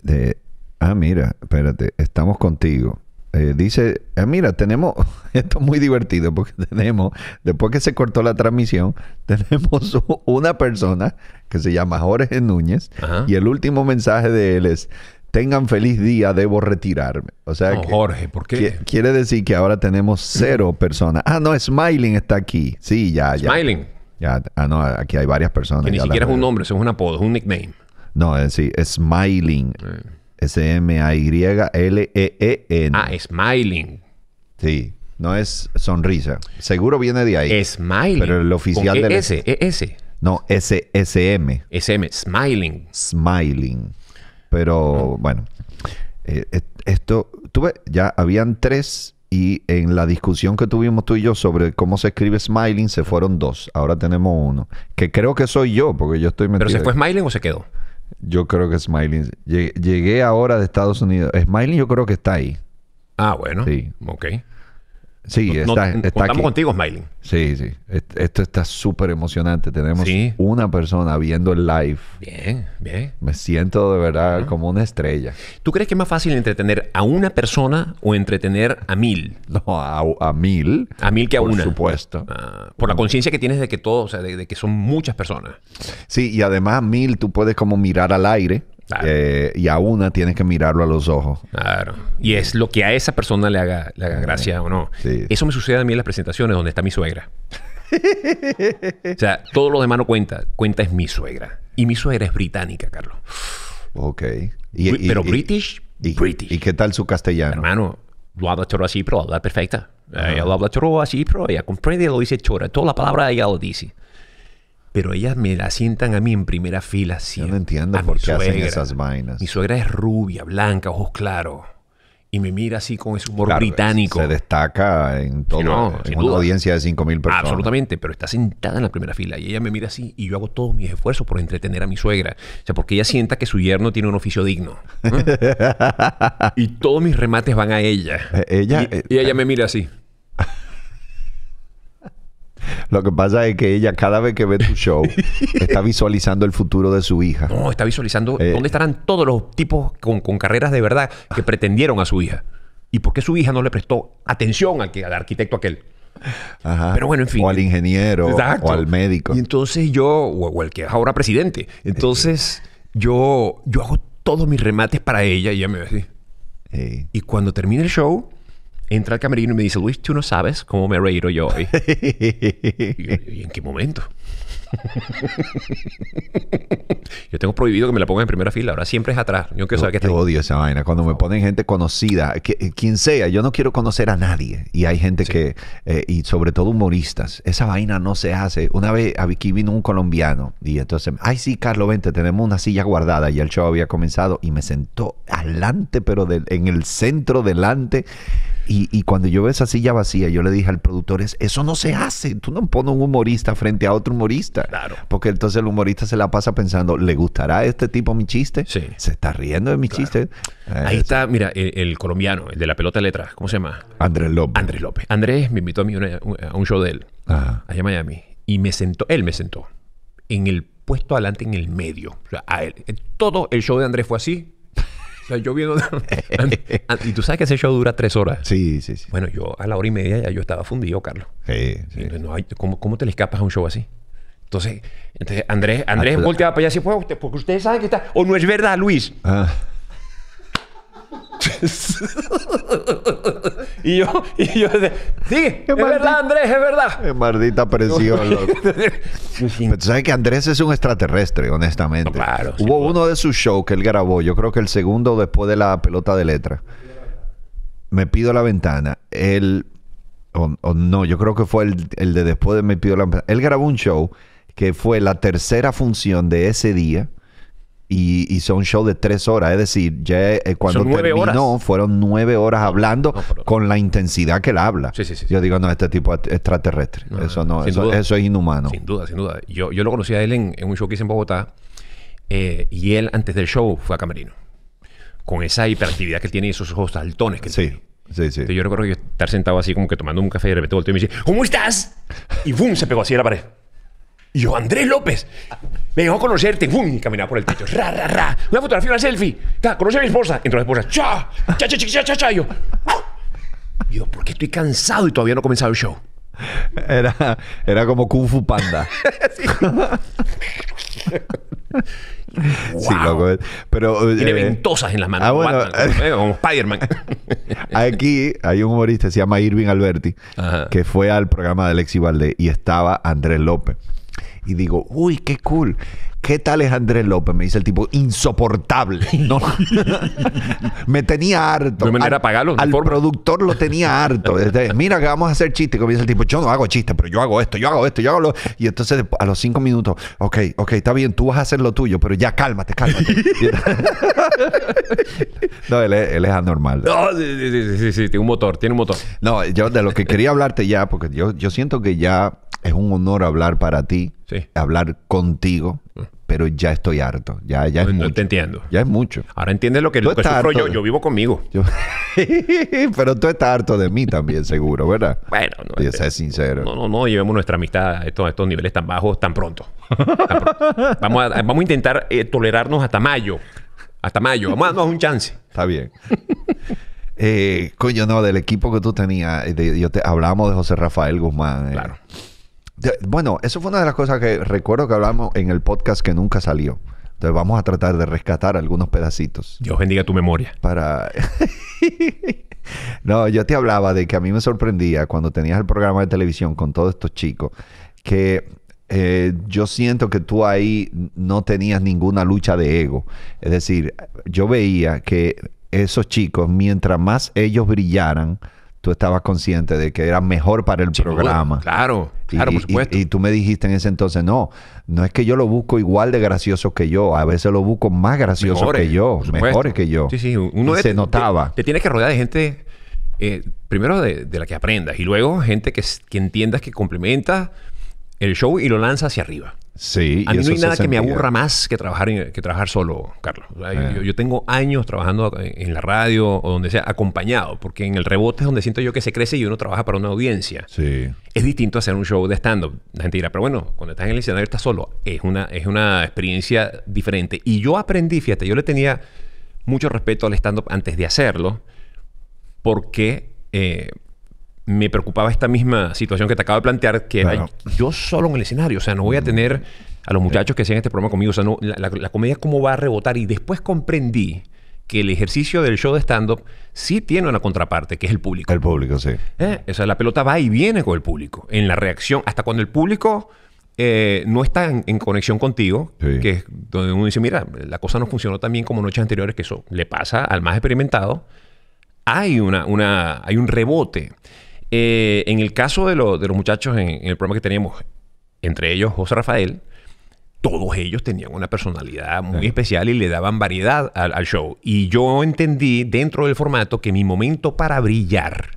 de ah, mira, espérate, estamos contigo. Eh, dice, ah, mira, tenemos, esto muy divertido porque tenemos, después que se cortó la transmisión, tenemos una persona que se llama Jorge Núñez y el último mensaje de él es, Tengan feliz día, debo retirarme. O sea, Jorge, ¿por qué? quiere decir que ahora tenemos cero personas. Ah, no, Smiling está aquí. Sí, ya, ya. Smiling. Ya, ah, no, aquí hay varias personas. Que ni siquiera es un nombre, es un apodo, es un nickname. No, es eh, decir, Smiling. Eh. S-M-A-Y-L-E-E-N. Ah, Smiling. Sí, no es sonrisa. Seguro viene de ahí. Smiling. Pero el oficial de. S, S. No, S-S-M. S-M, Smiling. Smiling. Pero bueno, eh, eh, esto esto, ves ya habían tres y en la discusión que tuvimos tú y yo sobre cómo se escribe Smiling se fueron dos. Ahora tenemos uno. Que creo que soy yo, porque yo estoy metido. ¿Pero se fue Smiling o se quedó? Yo creo que Smiling. Llegué, ahora de Estados Unidos. Smiling yo creo que está ahí. Ah, bueno. Sí. Ok. Sí, está, contigo, Smiling. Sí, sí. Esto está súper emocionante. Tenemos una persona viendo el live. Bien, bien. Me siento de verdad como una estrella. ¿Tú crees que es más fácil entretener a una persona o entretener a mil? No, a, mil. A mil que a una. Por supuesto. Ah, por la conciencia que tienes de que todo, o sea, de, que son muchas personas. Sí, y además mil tú puedes como mirar al aire eh, y a una tienes que mirarlo a los ojos. Claro. Y es lo que a esa persona le haga, le eh, gracia o no. Eso me sucede a mí en las presentaciones donde está mi suegra. o sea, todo lo demás mano cuenta. Cuenta es mi suegra. Y mi suegra es británica, Carlos. Ok. pero British, y, British. ¿Y qué tal su castellano? Hermano, lo habla choro así, pero lo habla perfecta. Ella lo habla choro así, pero ella comprende lo dice chora. Toda la palabra ella lo dice pero ellas me la sientan a mí en primera fila siempre. Yo no entiendo ah, por qué hacen esas vainas. Mi suegra es rubia, blanca, ojos claros. Y me mira así con ese humor británico. Se destaca en todo, una audiencia de 5.000 personas. Absolutamente, pero está sentada en la primera fila y ella me mira así y yo hago todos mis esfuerzos por entretener a mi suegra. O sea, porque ella sienta que su yerno tiene un oficio digno. ¿eh? y todos mis remates van a ella. ella y ella eh, me mira así. Lo que pasa es que ella cada vez que ve tu show está visualizando el futuro de su hija. No, está visualizando eh, dónde estarán todos los tipos con, carreras de verdad que pretendieron a su hija. ¿Y por qué su hija no le prestó atención al, que, al arquitecto aquel? Ajá. Pero bueno, en fin. O al ingeniero, Exacto. o al médico. Y entonces yo, o, el que es ahora presidente. Entonces este. yo, yo hago todos mis remates para ella y ella me va a Y cuando termine el show, entra al camerino y me dice, Luis, tú no sabes cómo me reído yo hoy. y, en qué momento? yo tengo prohibido que me la pongan en primera fila, ahora siempre es atrás. Yo quiero saber que odio esa vaina. Cuando me ponen gente conocida, que, eh, quien sea, yo no quiero conocer a nadie. Y hay gente que, eh, y sobre todo humoristas, esa vaina no se hace. Una vez a Vicky vino un colombiano y entonces, ay, sí, Carlos, vente, tenemos una silla guardada. Y el show había comenzado y me sentó adelante, pero en el centro delante. Y, cuando yo veo esa silla vacía, yo le dije al productor, eso no se hace. Tú no pones un humorista frente a otro humorista. Claro. Porque entonces el humorista se la pasa pensando, ¿le gustará a este tipo mi chiste? Sí. ¿Se está riendo de mi chiste? Ahí está, mira, el, colombiano, el de la pelota de letras, ¿cómo se llama? Andrés López. Andrés López. Andrés me invitó a, un show de él, allá en Miami. Y me sentó, él me sentó, en el puesto adelante en el medio. a todo el show de Andrés fue así, yo viendo... y tú sabes que ese show dura tres horas. Sí, sí, sí. Bueno, yo a la hora y media ya yo estaba fundido, Carlos. Sí, ¿cómo, te le escapas a un show así? Entonces, entonces Andrés, Andrés ah, volteaba para allá y pues, porque ustedes saben que está... O no es verdad, Luis. Ah. y yo, y yo sí, es, verdad, Andrés, es verdad. maldita presión, loco. Pero sabes que Andrés es un extraterrestre, honestamente. claro, Hubo pues. uno de sus shows que él grabó, yo creo que el segundo después de la pelota de letra. Me pido la ventana. Él, o, no, yo creo que fue el, el de después de Me pido la ventana. Él grabó un show que fue la tercera función de ese día y hizo un show de tres horas. Es decir, ya eh, cuando terminó, horas. fueron nueve horas hablando con la intensidad que él habla. Yo digo, no, este tipo es extraterrestre. eso no, eso, es inhumano. Sin duda, sin duda. Yo, lo conocí a él en, un show que hice en Bogotá eh, y él, antes del show, fue a Camerino. Con esa hiperactividad que tiene y esos ojos saltones que sí. Sí, sí. yo recuerdo estar sentado así como que tomando un café y de repente volteo y me dice, ¿cómo estás? Y boom, se pegó así a la pared. Y yo, Andrés López, me dejó conocerte. ¡Bum! Y caminaba por el techo. Ra, ra, ra. Una fotografía, una selfie. conoce a mi esposa. Entró la esposa. Cha, cha, cha, cha, cha, Y yo, yo, ¿por qué estoy cansado y todavía no he comenzado el show? Era, era como Kung Fu Panda. sí. Wow. loco. Pero, eh, Tiene ventosas en las manos. Ah, bueno, como, Spider-Man. Aquí hay un humorista, se llama Irving Alberti, que fue al programa de Alexi Valdés y estaba Andrés López y digo, uy, qué cool. ¿Qué tal es Andrés López? Me dice el tipo, insoportable. No. me tenía harto. De manera pagarlo, al productor lo tenía harto. Mira que vamos a hacer chiste. Y me dice el tipo, yo no hago chistes, pero yo hago esto, yo hago esto, yo hago lo... Y entonces a los cinco minutos, ok, ok, está bien, tú vas a hacer lo tuyo, pero ya cálmate, cálmate. no, él es, anormal. No, sí, sí, sí, sí, tiene un motor, tiene un motor. No, yo de lo que quería hablarte ya, porque yo, yo siento que ya es un honor hablar para ti, hablar contigo, mm. pero ya estoy harto. Ya, ya es mucho. te entiendo. Ya es mucho. Ahora entiendes lo que, tú estás sufro yo. vivo conmigo. pero tú estás harto de mí también, seguro, ¿verdad? Bueno, no. y este, ser sincero. No, no, no. Llevemos nuestra amistad a estos, niveles tan bajos tan pronto. vamos, a, vamos a intentar eh, tolerarnos hasta mayo. Hasta mayo. Vamos a darnos un chance. Está bien. Eh, coño, no, del equipo que tú tenías, eh, yo te, hablamos de José Rafael Guzmán. Eh. Claro bueno, eso fue una de las cosas que recuerdo que hablamos en el podcast que nunca salió. Entonces vamos a tratar de rescatar algunos pedacitos. Dios bendiga tu memoria. Para... no, yo te hablaba de que a mí me sorprendía cuando tenías el programa de televisión con todos estos chicos, que eh, yo siento que tú ahí no tenías ninguna lucha de ego. Es decir, yo veía que esos chicos, mientras más ellos brillaran, tú estabas consciente de que era mejor para el programa. Claro, claro, y, por supuesto. Y, tú me dijiste en ese entonces, no, no es que yo lo busco igual de gracioso que yo, a veces lo busco más gracioso que yo, mejores que yo. Sí, sí, uno se notaba. Te, tiene tienes que rodear de gente, eh, primero de, la que aprendas y luego gente que, que entiendas que complementa el show y lo lanza hacia arriba. Sí, a mí no hay nada que me aburra más que trabajar, que trabajar solo, Carlos. Eh. yo, tengo años trabajando en la radio o donde sea, acompañado, porque en el rebote es donde siento yo que se crece y uno trabaja para una audiencia. Sí. Es distinto hacer un show de stand-up. La gente dirá, pero bueno, cuando estás en el escenario estás solo. Es una, es una experiencia diferente. Y yo aprendí, fíjate, yo le tenía mucho respeto al stand-up antes de hacerlo, porque eh, me preocupaba esta misma situación que te acabo de plantear, que yo solo en el escenario, o sea, no voy a tener a los muchachos que sean este programa conmigo, o sea, la, la, es comedia cómo va a rebotar y después comprendí que el ejercicio del show de stand-up sí tiene una contraparte, que es el público. El público, sí. Eh, o sea, la pelota va y viene con el público, en la reacción, hasta cuando el público eh, no está en, conexión contigo, que es donde uno dice, mira, la cosa no funcionó tan bien como noches anteriores, que eso le pasa al más experimentado, hay, una, una, hay un rebote. Eh, en el caso de, los muchachos en, el programa que teníamos, entre ellos José Rafael, todos ellos tenían una personalidad muy especial y le daban variedad al, show. Y yo entendí dentro del formato que mi momento para brillar,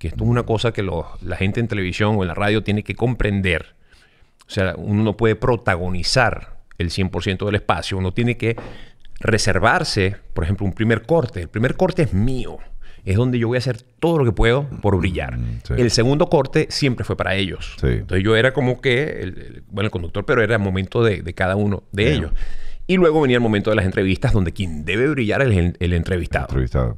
que esto es una cosa que la gente en televisión o en la radio tiene que comprender, o sea, uno no puede protagonizar el 100% del espacio, uno tiene que reservarse, por ejemplo, un primer corte. El primer corte es mío es donde yo voy a hacer todo lo que puedo por brillar. Mm, el segundo corte siempre fue para ellos. Entonces yo era como que, bueno, el conductor, pero era el momento de, cada uno de ellos. Y luego venía el momento de las entrevistas, donde quien debe brillar es el, entrevistado.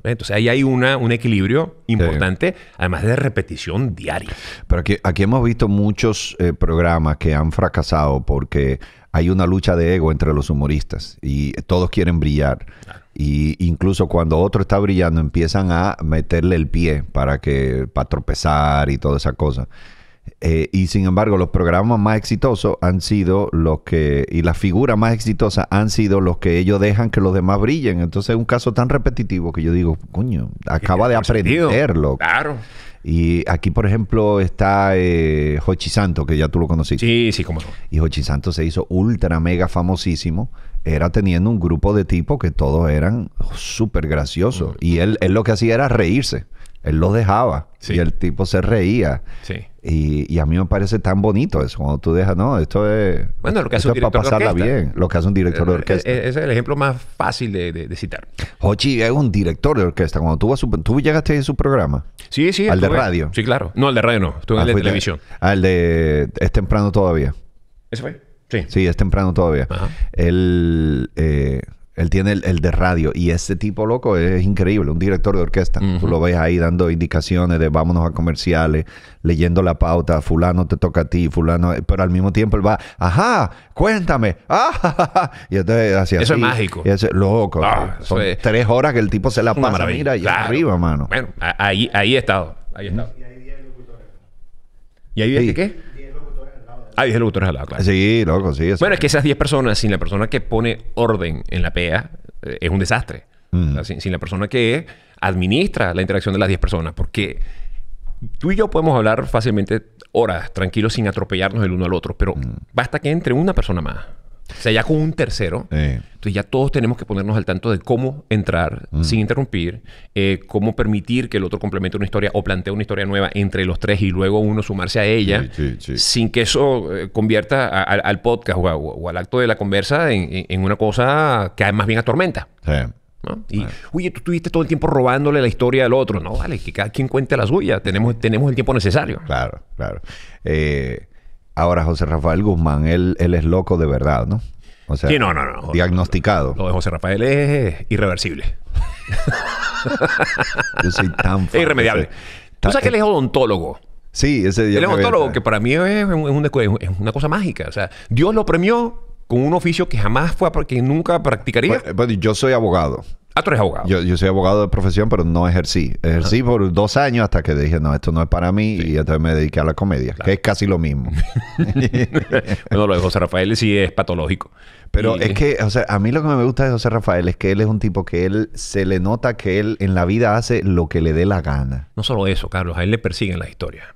Entonces ahí hay una, un equilibrio importante, además de repetición diaria. Pero aquí, aquí hemos visto muchos eh, programas que han fracasado porque hay una lucha de ego entre los humoristas y todos quieren brillar. Y incluso cuando otro está brillando empiezan a meterle el pie para que para tropezar y toda esa cosa. Eh, y sin embargo, los programas más exitosos han sido los que, y las figuras más exitosas han sido los que ellos dejan que los demás brillen. Entonces es un caso tan repetitivo que yo digo, coño, acaba de aprenderlo. Claro. Y aquí, por ejemplo, está eh, Hochi Santo, que ya tú lo conociste. Sí, sí, como son. Y Hochi Santo se hizo ultra mega famosísimo. Era teniendo un grupo de tipos que todos eran súper graciosos. Mm. Y él, él lo que hacía era reírse. Él los dejaba. Y el tipo se reía. Sí. Y, a mí me parece tan bonito eso, cuando tú dejas, no, esto es. Bueno, lo que hace un director de orquesta. bien, lo que hace un director de eh, eh, orquesta. Eh, ese es el ejemplo más fácil de, citar. Hochi es un director de orquesta. Cuando tú, vas tú llegaste a su programa. Sí, sí. Al de radio. Sí, claro. No, al de radio no. Estuve en ah, el de televisión. Al de. Es temprano todavía. ¿Ese fue? Sí. Sí, es temprano todavía. El. Él tiene el, de radio. Y ese tipo loco es increíble, un director de orquesta. Tú lo ves ahí dando indicaciones de vámonos a comerciales, leyendo la pauta, fulano te toca a ti, fulano. Pero al mismo tiempo él va, ajá, cuéntame. ajá y entonces hacia Eso es mágico. Y loco. Ah, son tres horas que el tipo se la pasa. Mira, arriba, mano. Bueno, ahí, ahí estado. Ahí he estado. Y ahí viene qué? Ah, dije es la claro. Sí, loco, sí. Bueno, es que esas 10 personas, sin la persona que pone orden en la PEA, eh, es un desastre. Mm. sin, la persona que administra la interacción de las 10 personas. Porque tú y yo podemos hablar fácilmente horas, tranquilos, sin atropellarnos el uno al otro. Pero mm. basta que entre una persona más. O sea, ya con un tercero, entonces ya todos tenemos que ponernos al tanto de cómo entrar sin interrumpir, eh, cómo permitir que el otro complemente una historia o plantee una historia nueva entre los tres y luego uno sumarse a ella, sin que eso eh, convierta al podcast o, al acto de la conversa en, una cosa que más bien atormenta. ¿no? Y, oye, tú estuviste todo el tiempo robándole la historia al otro. No, vale, que cada quien cuente la suya. Tenemos, tenemos el tiempo necesario. Claro, claro. Eh, Ahora, José Rafael Guzmán, él, es loco de verdad, ¿no? O sea, no, no, no. Diagnosticado. Lo de José Rafael es irreversible. Yo soy tan Es irremediable. Tú sabes que él es odontólogo. Sí, ese día. Él es odontólogo, que para mí es, una cosa mágica. O sea, Dios lo premió con un oficio que jamás fue, que nunca practicaría. yo soy abogado. Ah, tú eres abogado. Yo, soy abogado de profesión, pero no ejercí. Ejercí por dos años hasta que dije, no, esto no es para mí, y entonces me dediqué a la comedia, que es casi lo mismo. bueno, lo de José Rafael sí es patológico. Pero es que, o sea, a mí lo que me gusta de José Rafael es que él es un tipo que él se le nota que él en la vida hace lo que le dé la gana. No solo eso, Carlos, a él le persiguen las historias.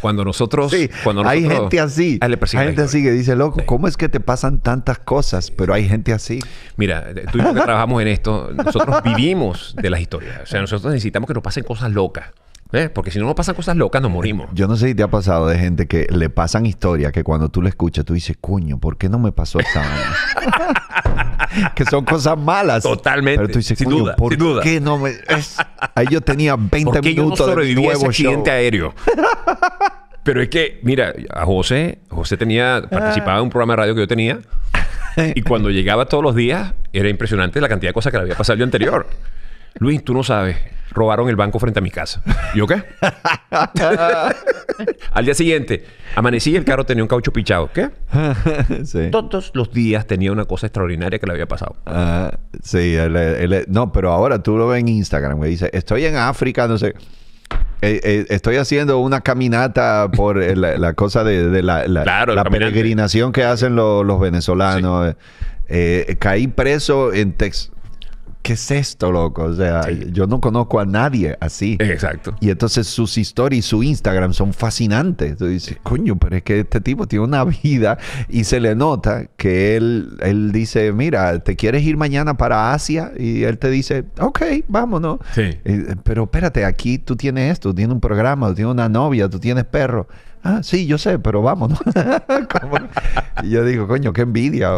Cuando nosotros. cuando hay gente así. Ah, hay gente así que dice, loco, ¿cómo es que te pasan tantas cosas? Pero hay gente así. Mira, eh, tú y yo que trabajamos en esto, nosotros vivimos de las historias. O sea, nosotros necesitamos que nos pasen cosas locas. ¿eh? Porque si no nos pasan cosas locas, nos eh, morimos. Yo no sé si te ha pasado de gente que le pasan historias que cuando tú le escuchas, tú dices, coño, ¿por qué no me pasó esta que son cosas malas. Totalmente. Pero sin duda, ¿por duda. qué no me.? Ahí yo tenía 20 minutos de accidente aéreo. Pero es que, mira, a José, José tenía, participaba en un programa de radio que yo tenía. Y cuando llegaba todos los días, era impresionante la cantidad de cosas que le había pasado el anterior. Luis, tú no sabes. Robaron el banco frente a mi casa. ¿Yo qué? Al día siguiente, amanecí y el carro tenía un caucho pichado. ¿Qué? Todos los días tenía una cosa extraordinaria que le había pasado. Ah, sí, no, pero ahora tú lo ves en Instagram, güey. dice, estoy en África, no sé. Eh, eh, estoy haciendo una caminata por eh, la, cosa de, la, peregrinación que hacen los venezolanos. caí preso en Texas. ¿qué es esto, loco? O sea, yo no conozco a nadie así. Exacto. Y entonces sus historias y su Instagram son fascinantes. Tú dices, coño, pero es que este tipo tiene una vida y se le nota que él, él dice, mira, ¿te quieres ir mañana para Asia? Y él te dice, ok, vámonos. Sí. pero espérate, aquí tú tienes esto, tú tienes un programa, tú tienes una novia, tú tienes perro ah, sí, yo sé, pero vamos, y yo digo, coño, qué envidia.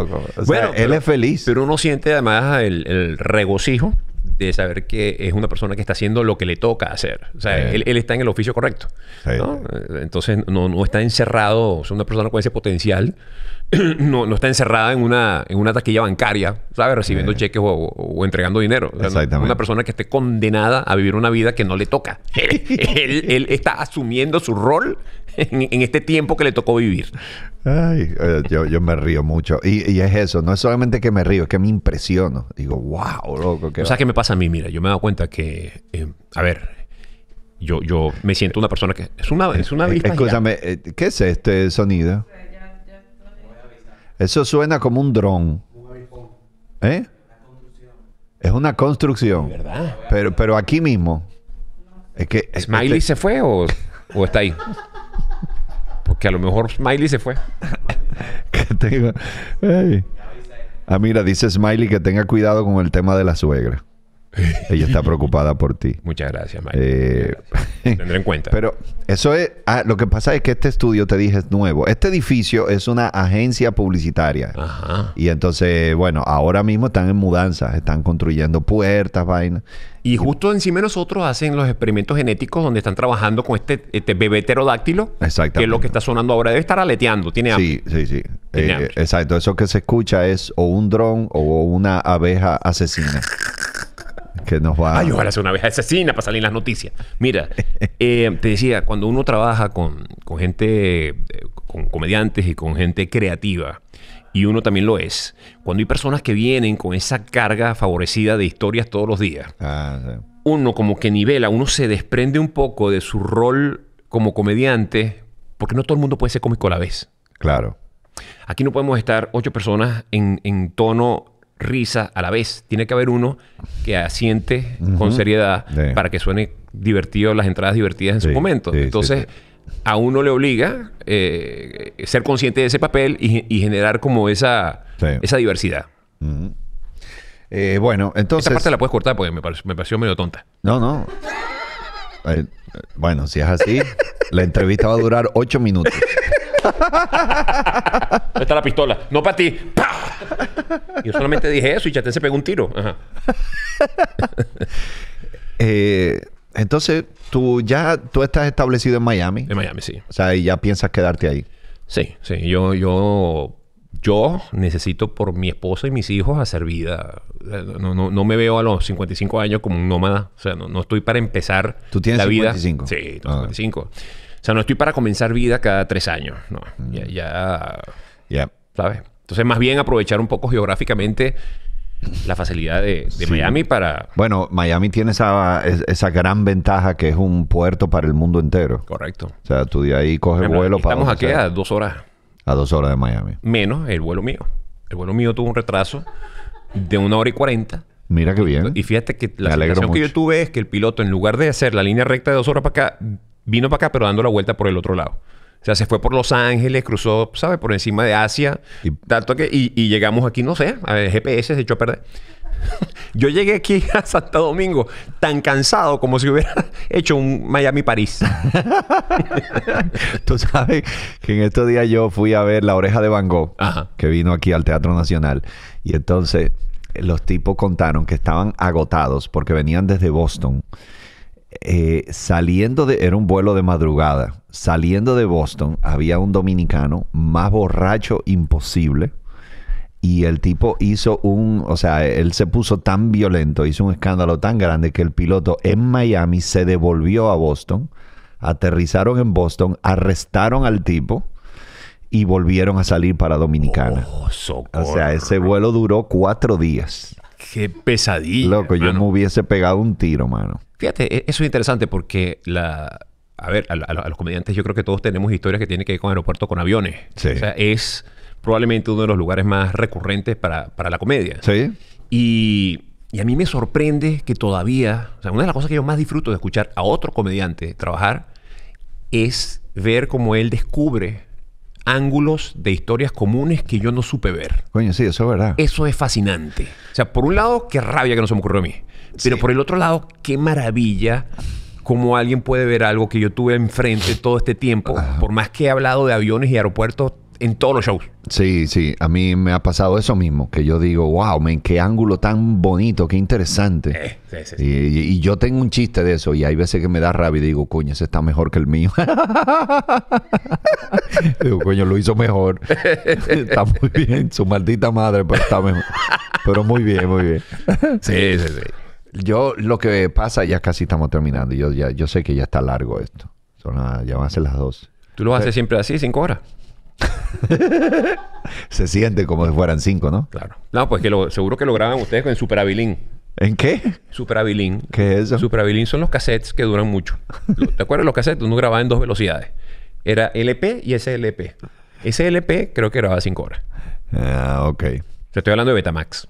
bueno, él es feliz. Pero uno siente además el, regocijo de saber que es una persona que está haciendo lo que le toca hacer. O sea, él, está en el oficio correcto. Entonces, no, no está encerrado. Es una persona con ese potencial no, está encerrada en una, en una taquilla bancaria, ¿sabes? Recibiendo eh. cheques o, entregando dinero. Exactamente. una persona que esté condenada a vivir una vida que no le toca. él, está asumiendo su rol en, este tiempo que le tocó vivir. Ay, eh, yo, yo me río mucho. Y, y, es eso, no es solamente que me río, es que me impresiono. Digo, wow, loco. ¿qué o sea, ¿qué me pasa a mí? Mira, yo me he dado cuenta que, eh, a ver, yo, yo me siento una persona que es una, es una Escúchame, ¿qué es este sonido? Eso suena como un dron. ¿Eh? Es una construcción. ¿Verdad? Pero, pero aquí mismo. Es que, ¿Smiley este se fue o, está ahí? Porque a lo mejor Smiley se fue. Ah, mira, dice Smiley que tenga cuidado con el tema de la suegra. Ella está preocupada por ti. Muchas gracias, Mike. Eh, tendré en cuenta. Pero eso es. Ah, lo que pasa es que este estudio, te dije, es nuevo. Este edificio es una agencia publicitaria. Ajá. Y entonces, bueno, ahora mismo están en mudanzas, están construyendo puertas, vainas. Y justo encima de nosotros hacen los experimentos genéticos donde están trabajando con este, este bebé pterodáctilo. Exactamente. Que es lo que está sonando ahora. Debe estar aleteando. Tiene Sí, sí, sí. Eh, exacto. Eso que se escucha es o un dron o una abeja asesina que nos va. a ayudar a ser una vieja asesina para salir en las noticias. Mira, eh, te decía, cuando uno trabaja con, gente, eh, con comediantes y con gente creativa, y uno también lo es, cuando hay personas que vienen con esa carga favorecida de historias todos los días, ah, uno como que nivela, uno se desprende un poco de su rol como comediante, porque no todo el mundo puede ser cómico a la vez. Claro. Aquí no podemos estar ocho personas en, en tono risa a la vez. Tiene que haber uno que asiente con seriedad para que suene divertido las entradas divertidas en su momento. Entonces, a uno le obliga eh, ser consciente de ese papel y, generar como esa, esa diversidad. Eh, bueno, entonces... Esta parte la puedes cortar porque me, pareció medio tonta. No, no. Eh, bueno, si es así, la entrevista va a durar ocho minutos. Ahí está la pistola? No para ti. Yo solamente dije eso y te se pegó un tiro. Eh, entonces, tú ya tú estás establecido en Miami. En Miami, sí. O sea, y ya piensas quedarte ahí. Sí, sí. Yo, yo, yo necesito por mi esposa y mis hijos hacer vida. No, me veo a los 55 años como un nómada. O sea, no, estoy para empezar ¿Tú tienes 55? Sí, tengo 55. Ah. O sea, no estoy para comenzar vida cada tres años, no. Mm. Ya, ya ¿sabes? Entonces, más bien aprovechar un poco geográficamente la facilidad de, Miami para... Bueno, Miami tiene esa, gran ventaja que es un puerto para el mundo entero. Correcto. O sea, tú de ahí coges vuelo para... Estamos aquí a dos horas. A dos horas de Miami. Menos el vuelo mío. El vuelo mío tuvo un retraso de una hora y cuarenta. Mira qué bien. Y fíjate que la situación que yo tuve es que el piloto, en lugar de hacer la línea recta de dos horas para acá, vino para acá, pero dando la vuelta por el otro lado. O sea, se fue por Los Ángeles, cruzó, ¿sabes? Por encima de Asia. Y, tanto que, y, llegamos aquí, no sé, a GPS se echó a perder. Yo llegué aquí a Santo Domingo tan cansado como si hubiera hecho un Miami-París. Tú sabes que en estos días yo fui a ver La Oreja de Van Gogh, que vino aquí al Teatro Nacional. Y entonces los tipos contaron que estaban agotados porque venían desde Boston. Eh, saliendo de, era un vuelo de madrugada, saliendo de Boston, había un dominicano más borracho imposible. Y el tipo hizo un, o sea, él se puso tan violento, hizo un escándalo tan grande que el piloto en Miami se devolvió a Boston, aterrizaron en Boston, arrestaron al tipo y volvieron a salir para Dominicana. Oh, o sea, ese vuelo duró cuatro días. Qué pesadilla. Loco, yo me hubiese pegado un tiro, mano. Fíjate, e, eso es interesante porque la... A ver, a, los comediantes yo creo que todos tenemos historias que tienen que ver con aeropuertos, con aviones. O sea, es probablemente uno de los lugares más recurrentes para, la comedia. Sí. Y, y, a mí me sorprende que todavía, o sea, una de las cosas que yo más disfruto de escuchar a otro comediante trabajar es ver cómo él descubre ángulos de historias comunes que yo no supe ver. Coño, sí, eso es verdad. Eso es fascinante. O sea, por un lado, qué rabia que no se me ocurrió a mí. Pero por el otro lado, qué maravilla cómo alguien puede ver algo que yo tuve enfrente todo este tiempo, por más que he hablado de aviones y aeropuertos en todos los shows. Sí, sí, a mí me ha pasado eso mismo, que yo digo, wow, qué ángulo tan bonito, qué interesante. Eh, y, y, yo tengo un chiste de eso y hay veces que me da rabia y digo, coño, ese está mejor que el mío. digo, coño, lo hizo mejor. está muy bien, su maldita madre, pero está mejor. Pero muy bien, muy bien. sí, sí, sí. Yo lo que pasa, ya casi estamos terminando. Yo, ya, yo sé que ya está largo esto. Son ya van a ser las dos. ¿Tú lo haces siempre así, cinco horas? Se siente como si fueran cinco, ¿no? Claro. No, pues que seguro que lo graban ustedes en Superavilín. ¿En qué? Superavilín. ¿Qué es eso? Superavilín son los cassettes que duran mucho. ¿Te acuerdas los cassettes? Uno grababa en dos velocidades. Era LP y SLP. SLP creo que grababa cinco horas. Ah, ok. Te estoy hablando de Betamax.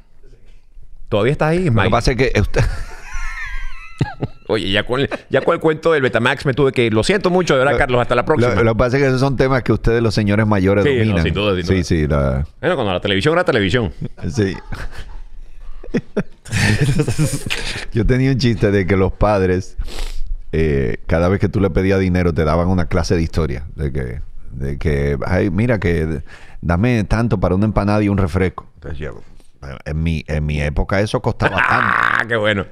Todavía estás ahí, Lo que pasa es que usted... Oye, ya con, ya el cuento del Betamax me tuve que Lo siento mucho, de verdad, Carlos. Hasta la próxima. Lo, que pasa es que esos son temas que ustedes, los señores mayores, sí, dominan. No, sin Sí, sí. Bueno, cuando la televisión era televisión. Sí. Yo tenía un chiste de que los padres, eh, cada vez que tú le pedías dinero, te daban una clase de historia. De que, de que ay, mira, que dame tanto para una empanada y un refresco. llevo. En mi, en mi época eso costaba ah, tanto. ¡Ah, qué bueno!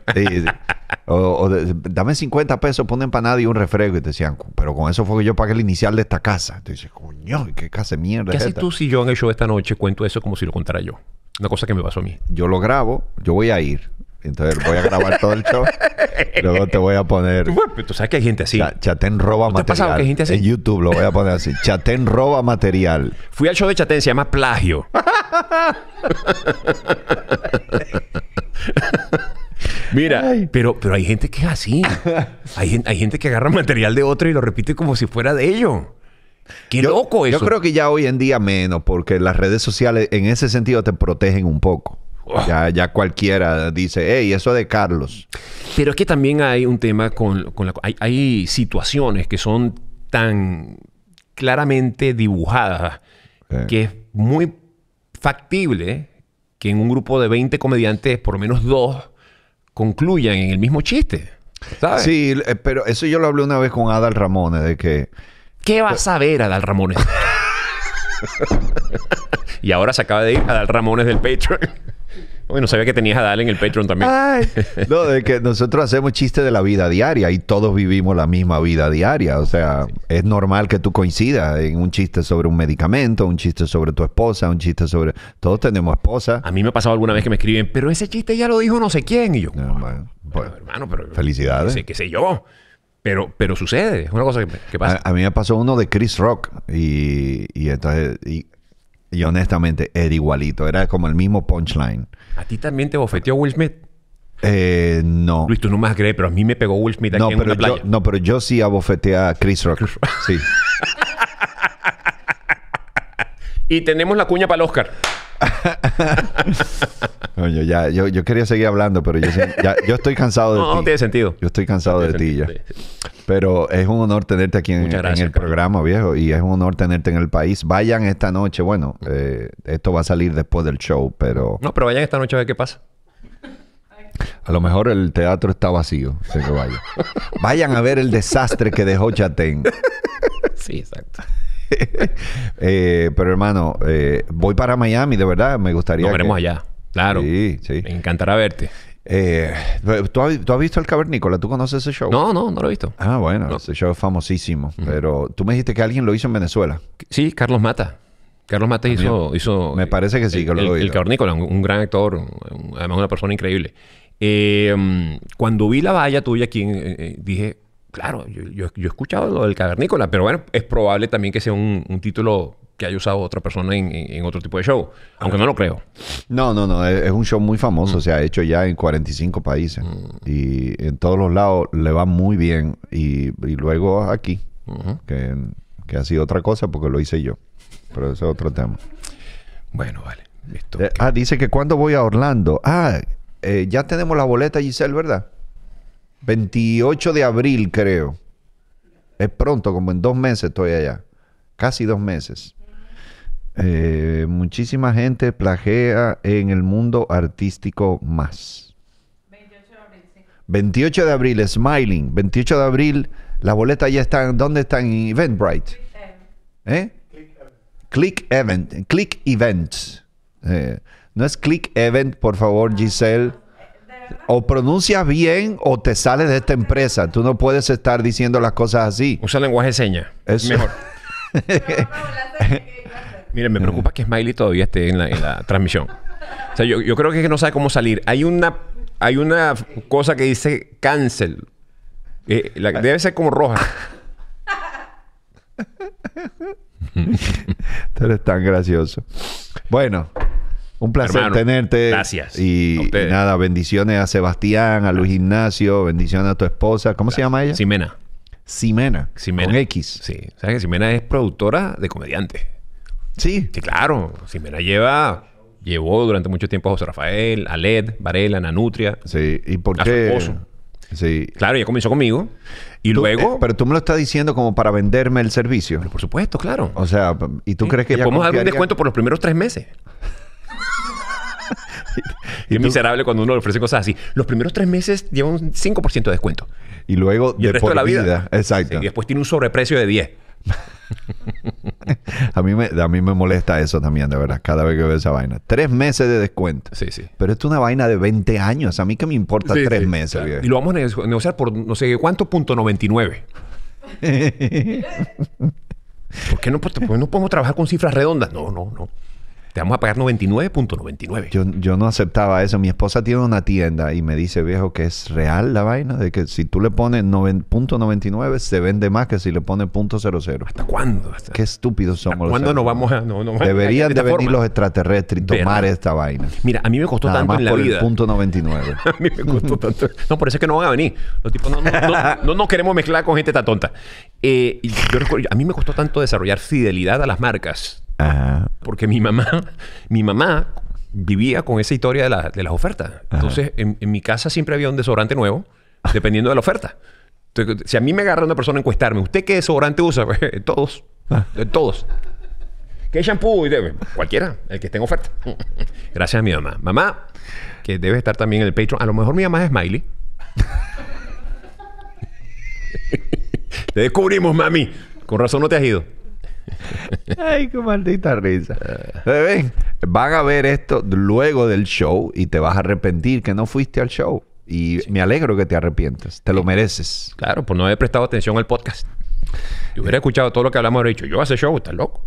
O, dame 50 pesos, pon empanada y un refresco. Y te decían, pero con eso fue que yo pagué el inicial de esta casa. entonces dices, coño, qué casa de mierda. ¿Qué haces tú si yo en el show esta noche cuento eso como si lo contara yo? Una cosa que me pasó a mí. Yo lo grabo, yo voy a ir. Entonces voy a grabar todo el show. luego te voy a poner. Tú, sabes que hay gente así. roba material. que gente así? En YouTube lo voy a poner así. Chatén roba material. Fui al show de Chatén, se llama Plagio. Mira, pero, pero hay gente que es así. Hay, gente que agarra material de otro y lo repite como si fuera de ello. Qué loco eso. Yo creo que ya hoy en día menos, porque las redes sociales en ese sentido te protegen un poco. Ya, cualquiera dice, hey, eso de Carlos. Pero es que también hay un tema con, la... Hay, situaciones que son tan claramente dibujadas que es muy factible que en un grupo de 20 comediantes, por lo menos dos, concluyan en el mismo chiste. Sí, eh, pero eso yo lo hablé una vez con Adal Ramones, de que... ¿Qué vas a ver, Adal Ramones? y ahora se acaba de ir Adal Ramones del Patreon. Bueno, no sabía que tenías a Dale en el Patreon también. no, de que nosotros hacemos chistes de la vida diaria y todos vivimos la misma vida diaria. O sea, es normal que tú coincidas en un chiste sobre un medicamento, un chiste sobre tu esposa, un chiste sobre. Todos tenemos esposa. A mí me ha pasado alguna vez que me escriben, pero ese chiste ya lo dijo no sé quién. Y yo, bueno, pues, hermano, pero. Felicidades. ¿Qué sé yo? Pero, pero sucede, es una cosa que, pasa. A, mí me pasó uno de Chris Rock y, y entonces y y honestamente, era igualito. Era como el mismo punchline. ¿A ti también te bofeteó Will Smith? Eh, no. Luis, tú no me vas pero a mí me pegó Will Smith aquí no, en pero playa. Yo, no, pero yo sí abofeteé a Chris Chris Rock. Sí. y tenemos la cuña para el Oscar. yo, quería seguir hablando, pero yo, estoy cansado de ti. No, tiene sentido. Yo estoy cansado de ti ya. Pero es un honor tenerte aquí en, el programa, viejo, y es un honor tenerte en el país. Vayan esta noche, bueno, eh, esto va a salir después del show, pero... No, pero vayan esta noche a ver qué pasa. A lo mejor el teatro está vacío, vayan a ver el desastre que dejó Chatén. sí, exacto. Eh, pero hermano, eh, voy para Miami, de verdad, me gustaría. Nos veremos allá. Claro. Sí, sí. Me encantará verte. Eh, ¿tú, has, visto El Cavernícola? ¿Tú conoces ese show? No, no, no lo he visto. Ah, bueno, ese show es famosísimo. Pero tú me dijiste que alguien lo hizo en Venezuela. Sí, Carlos Mata. Carlos Mata ah, hizo, Me parece que sí, que lo el un, gran actor, además una persona increíble. Mm, cuando vi la valla tuya aquí, dije, Claro, yo, he escuchado lo del cavernícola, pero bueno, es probable también que sea un, título que haya usado otra persona en, otro tipo de show, aunque no lo creo. No, no, no, es, un show muy famoso, mm. se ha hecho ya en 45 países mm. y en todos los lados le va muy bien y, luego aquí, que, ha sido otra cosa porque lo hice yo, pero ese es otro tema. Bueno, vale. Listo. Eh, ah, dice que cuando voy a Orlando, ah, eh, ya tenemos la boleta Giselle, ¿verdad? 28 de abril, creo. Es pronto, como en dos meses estoy allá. Casi dos meses. Eh, muchísima gente plagea en el mundo artístico más. 28 de abril, Smiling. 28 de abril, las boletas ya están. ¿Dónde están? En Eventbrite. ¿Eh? Click Event. Click Event. Eh, no es Click Event, por favor, ah, Giselle o pronuncias bien o te sales de esta empresa. Tú no puedes estar diciendo las cosas así. Usa lenguaje de señas. Es mejor. Miren, me preocupa que Smiley todavía esté en la, transmisión. O sea, yo, creo que, no sabe cómo salir. Hay una, hay una cosa que dice cancel. Eh, la, debe ser como roja. Tú eres tan gracioso. Bueno, un placer tenerte. Gracias. Y, nada, bendiciones a Sebastián, a Luis Ignacio, bendiciones a tu esposa. ¿Cómo se llama ella? Simena. Simena. Simena. X. Sí. ¿Sabes que Simena es productora de comediantes? Sí. Sí, claro. Simena lleva llevó durante mucho tiempo a José Rafael, a Led, Varela, Nanutria. Sí, ¿y por qué? su esposo. Sí. Claro, ella comenzó conmigo. Y luego. Eh, pero tú me lo estás diciendo como para venderme el servicio. por supuesto, claro. O sea, ¿y tú crees que. ya... podemos un descuento por los primeros tres meses es miserable cuando uno le ofrece cosas así. Los primeros tres meses lleva un 5% de descuento. Y luego, la vida. Exacto. y después tiene un sobreprecio de 10. a, mí me, a mí me molesta eso también, de verdad, cada vez que veo esa vaina. Tres meses de descuento. Sí, sí. Pero esto es una vaina de 20 años. A mí que me importa tres meses. Y lo vamos a negociar por no sé cuánto punto 99. ¿Por qué no, no podemos trabajar con cifras redondas? No, no, no te vamos a pagar 99.99. Yo, no aceptaba eso. Mi esposa tiene una tienda y me dice, viejo, que es real la vaina de que si tú le pones 9.99 se vende más que si le pones .00. ¿Hasta cuándo? Qué estúpidos somos ¿Hasta cuándo nos vamos a...? Deberían de, venir los extraterrestres y tomar esta vaina. Mira, a mí me costó tanto en la por 99. a mí me costó tanto. No, por eso es que no van a venir. Los tipos no, no, no nos queremos mezclar con gente tan tonta. Eh, a mí me costó tanto desarrollar fidelidad a las marcas porque mi mamá, mi mamá vivía con esa historia de, las ofertas. Entonces, en, mi casa siempre había un desodorante nuevo, dependiendo de la oferta. si a mí me agarra una persona a encuestarme, ¿usted qué desodorante usa? Eh, todos. Ah. Todos. ¿Qué shampoo? Cualquiera, el que esté en oferta. Gracias a mi mamá. Mamá, que debe estar también en el Patreon. A lo mejor mi mamá es Smiley. Te descubrimos, mami. Con razón no te has ido. Ay, qué maldita risa. ¿Ven? Van a ver esto luego del show y te vas a arrepentir que no fuiste al show. Y me alegro que te arrepientas. Te lo mereces. Claro, por no haber prestado atención al podcast. Yo hubiera escuchado todo lo que hablamos, hubiera dicho, yo hace show, estás loco.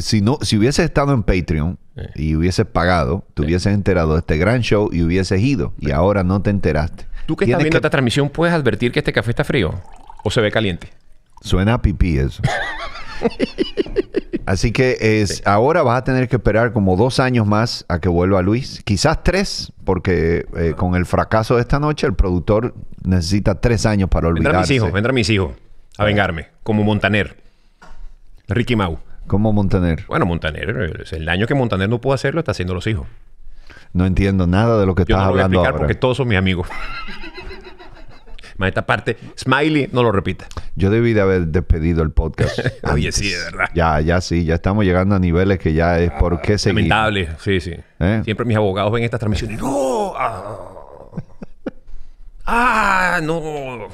si, no, si hubieses estado en Patreon y hubieses pagado, te hubieses enterado de este gran show y hubieses ido. Y ahora no te enteraste. Tú que estás viendo esta transmisión, ¿puedes advertir que este café está frío? ¿O se ve caliente? Suena a pipí eso. Así que es, ahora vas a tener que esperar como dos años más a que vuelva Luis. Quizás tres, porque eh, con el fracaso de esta noche, el productor necesita tres años para olvidarse. Vendrán mis hijos, vendrán mis hijos a vengarme, como Montaner. Ricky Mau. como Montaner? Bueno, Montaner, el año que Montaner no pudo hacerlo está haciendo los hijos. No entiendo nada de lo que estás hablando ahora. porque todos son mis amigos. esta parte, Smiley, no lo repita. Yo debí de haber despedido el podcast. Oye, sí, de verdad. Ya, ya sí, ya estamos llegando a niveles que ya es por qué seguir. Lamentable, sí, sí. ¿Eh? Siempre mis abogados ven estas transmisiones. ¡No! ¡Ah! ah no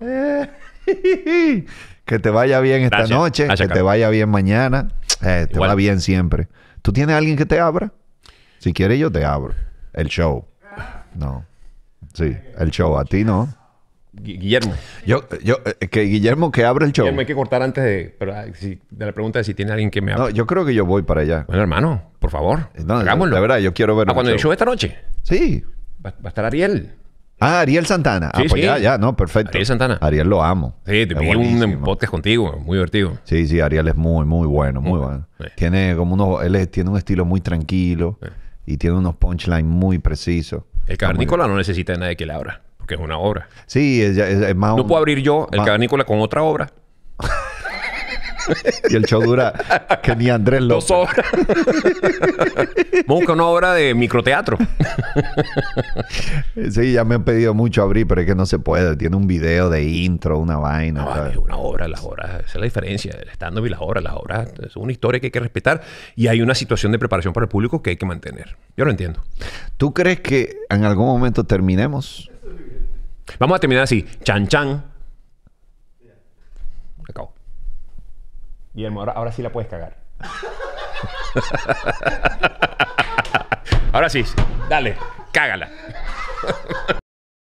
eh. que te vaya bien esta noche, que te vaya bien mañana. Eh, te va bien siempre. ¿Tú tienes alguien que te abra? Si quieres, yo te abro. El show. No. Sí, el show. A ti no. Guillermo. Yo, eh, que Guillermo que abra el show. me hay que cortar antes de, la pregunta de si tiene alguien que me abra. yo creo que yo voy para allá. Bueno, hermano, por favor. Eh, hagámoslo. De verdad, yo quiero ver. Ah, cuando el show esta noche. Sí. Va, a estar Ariel. Ah, Ariel Santana. ah, pues ya, ya, no, perfecto. Ariel Santana. Ariel lo amo. Sí, te pide un podcast contigo, muy divertido. Sí, sí, Ariel es muy, muy bueno, muy, bueno. Tiene como unos, él tiene un estilo muy tranquilo y tiene unos punchlines muy precisos. El Carnicola no necesita de nadie que le abra. ...que es una obra. Sí, es, más. No puedo abrir yo el más... con otra obra. y el show dura que ni Andrés lo. Dos obras. Busca una obra de microteatro. sí, ya me han pedido mucho abrir, pero es que no se puede. Tiene un video de intro, una vaina. No, es una obra, las obras. Esa es la diferencia. El stand-up y las obras. Las obras es una historia que hay que respetar y hay una situación de preparación para el público que hay que mantener. Yo lo entiendo. ¿Tú crees que en algún momento terminemos? Vamos a terminar así. Chan chan. Acabo. Guillermo, ahora, ahora sí la puedes cagar. ahora sí. Dale, cágala.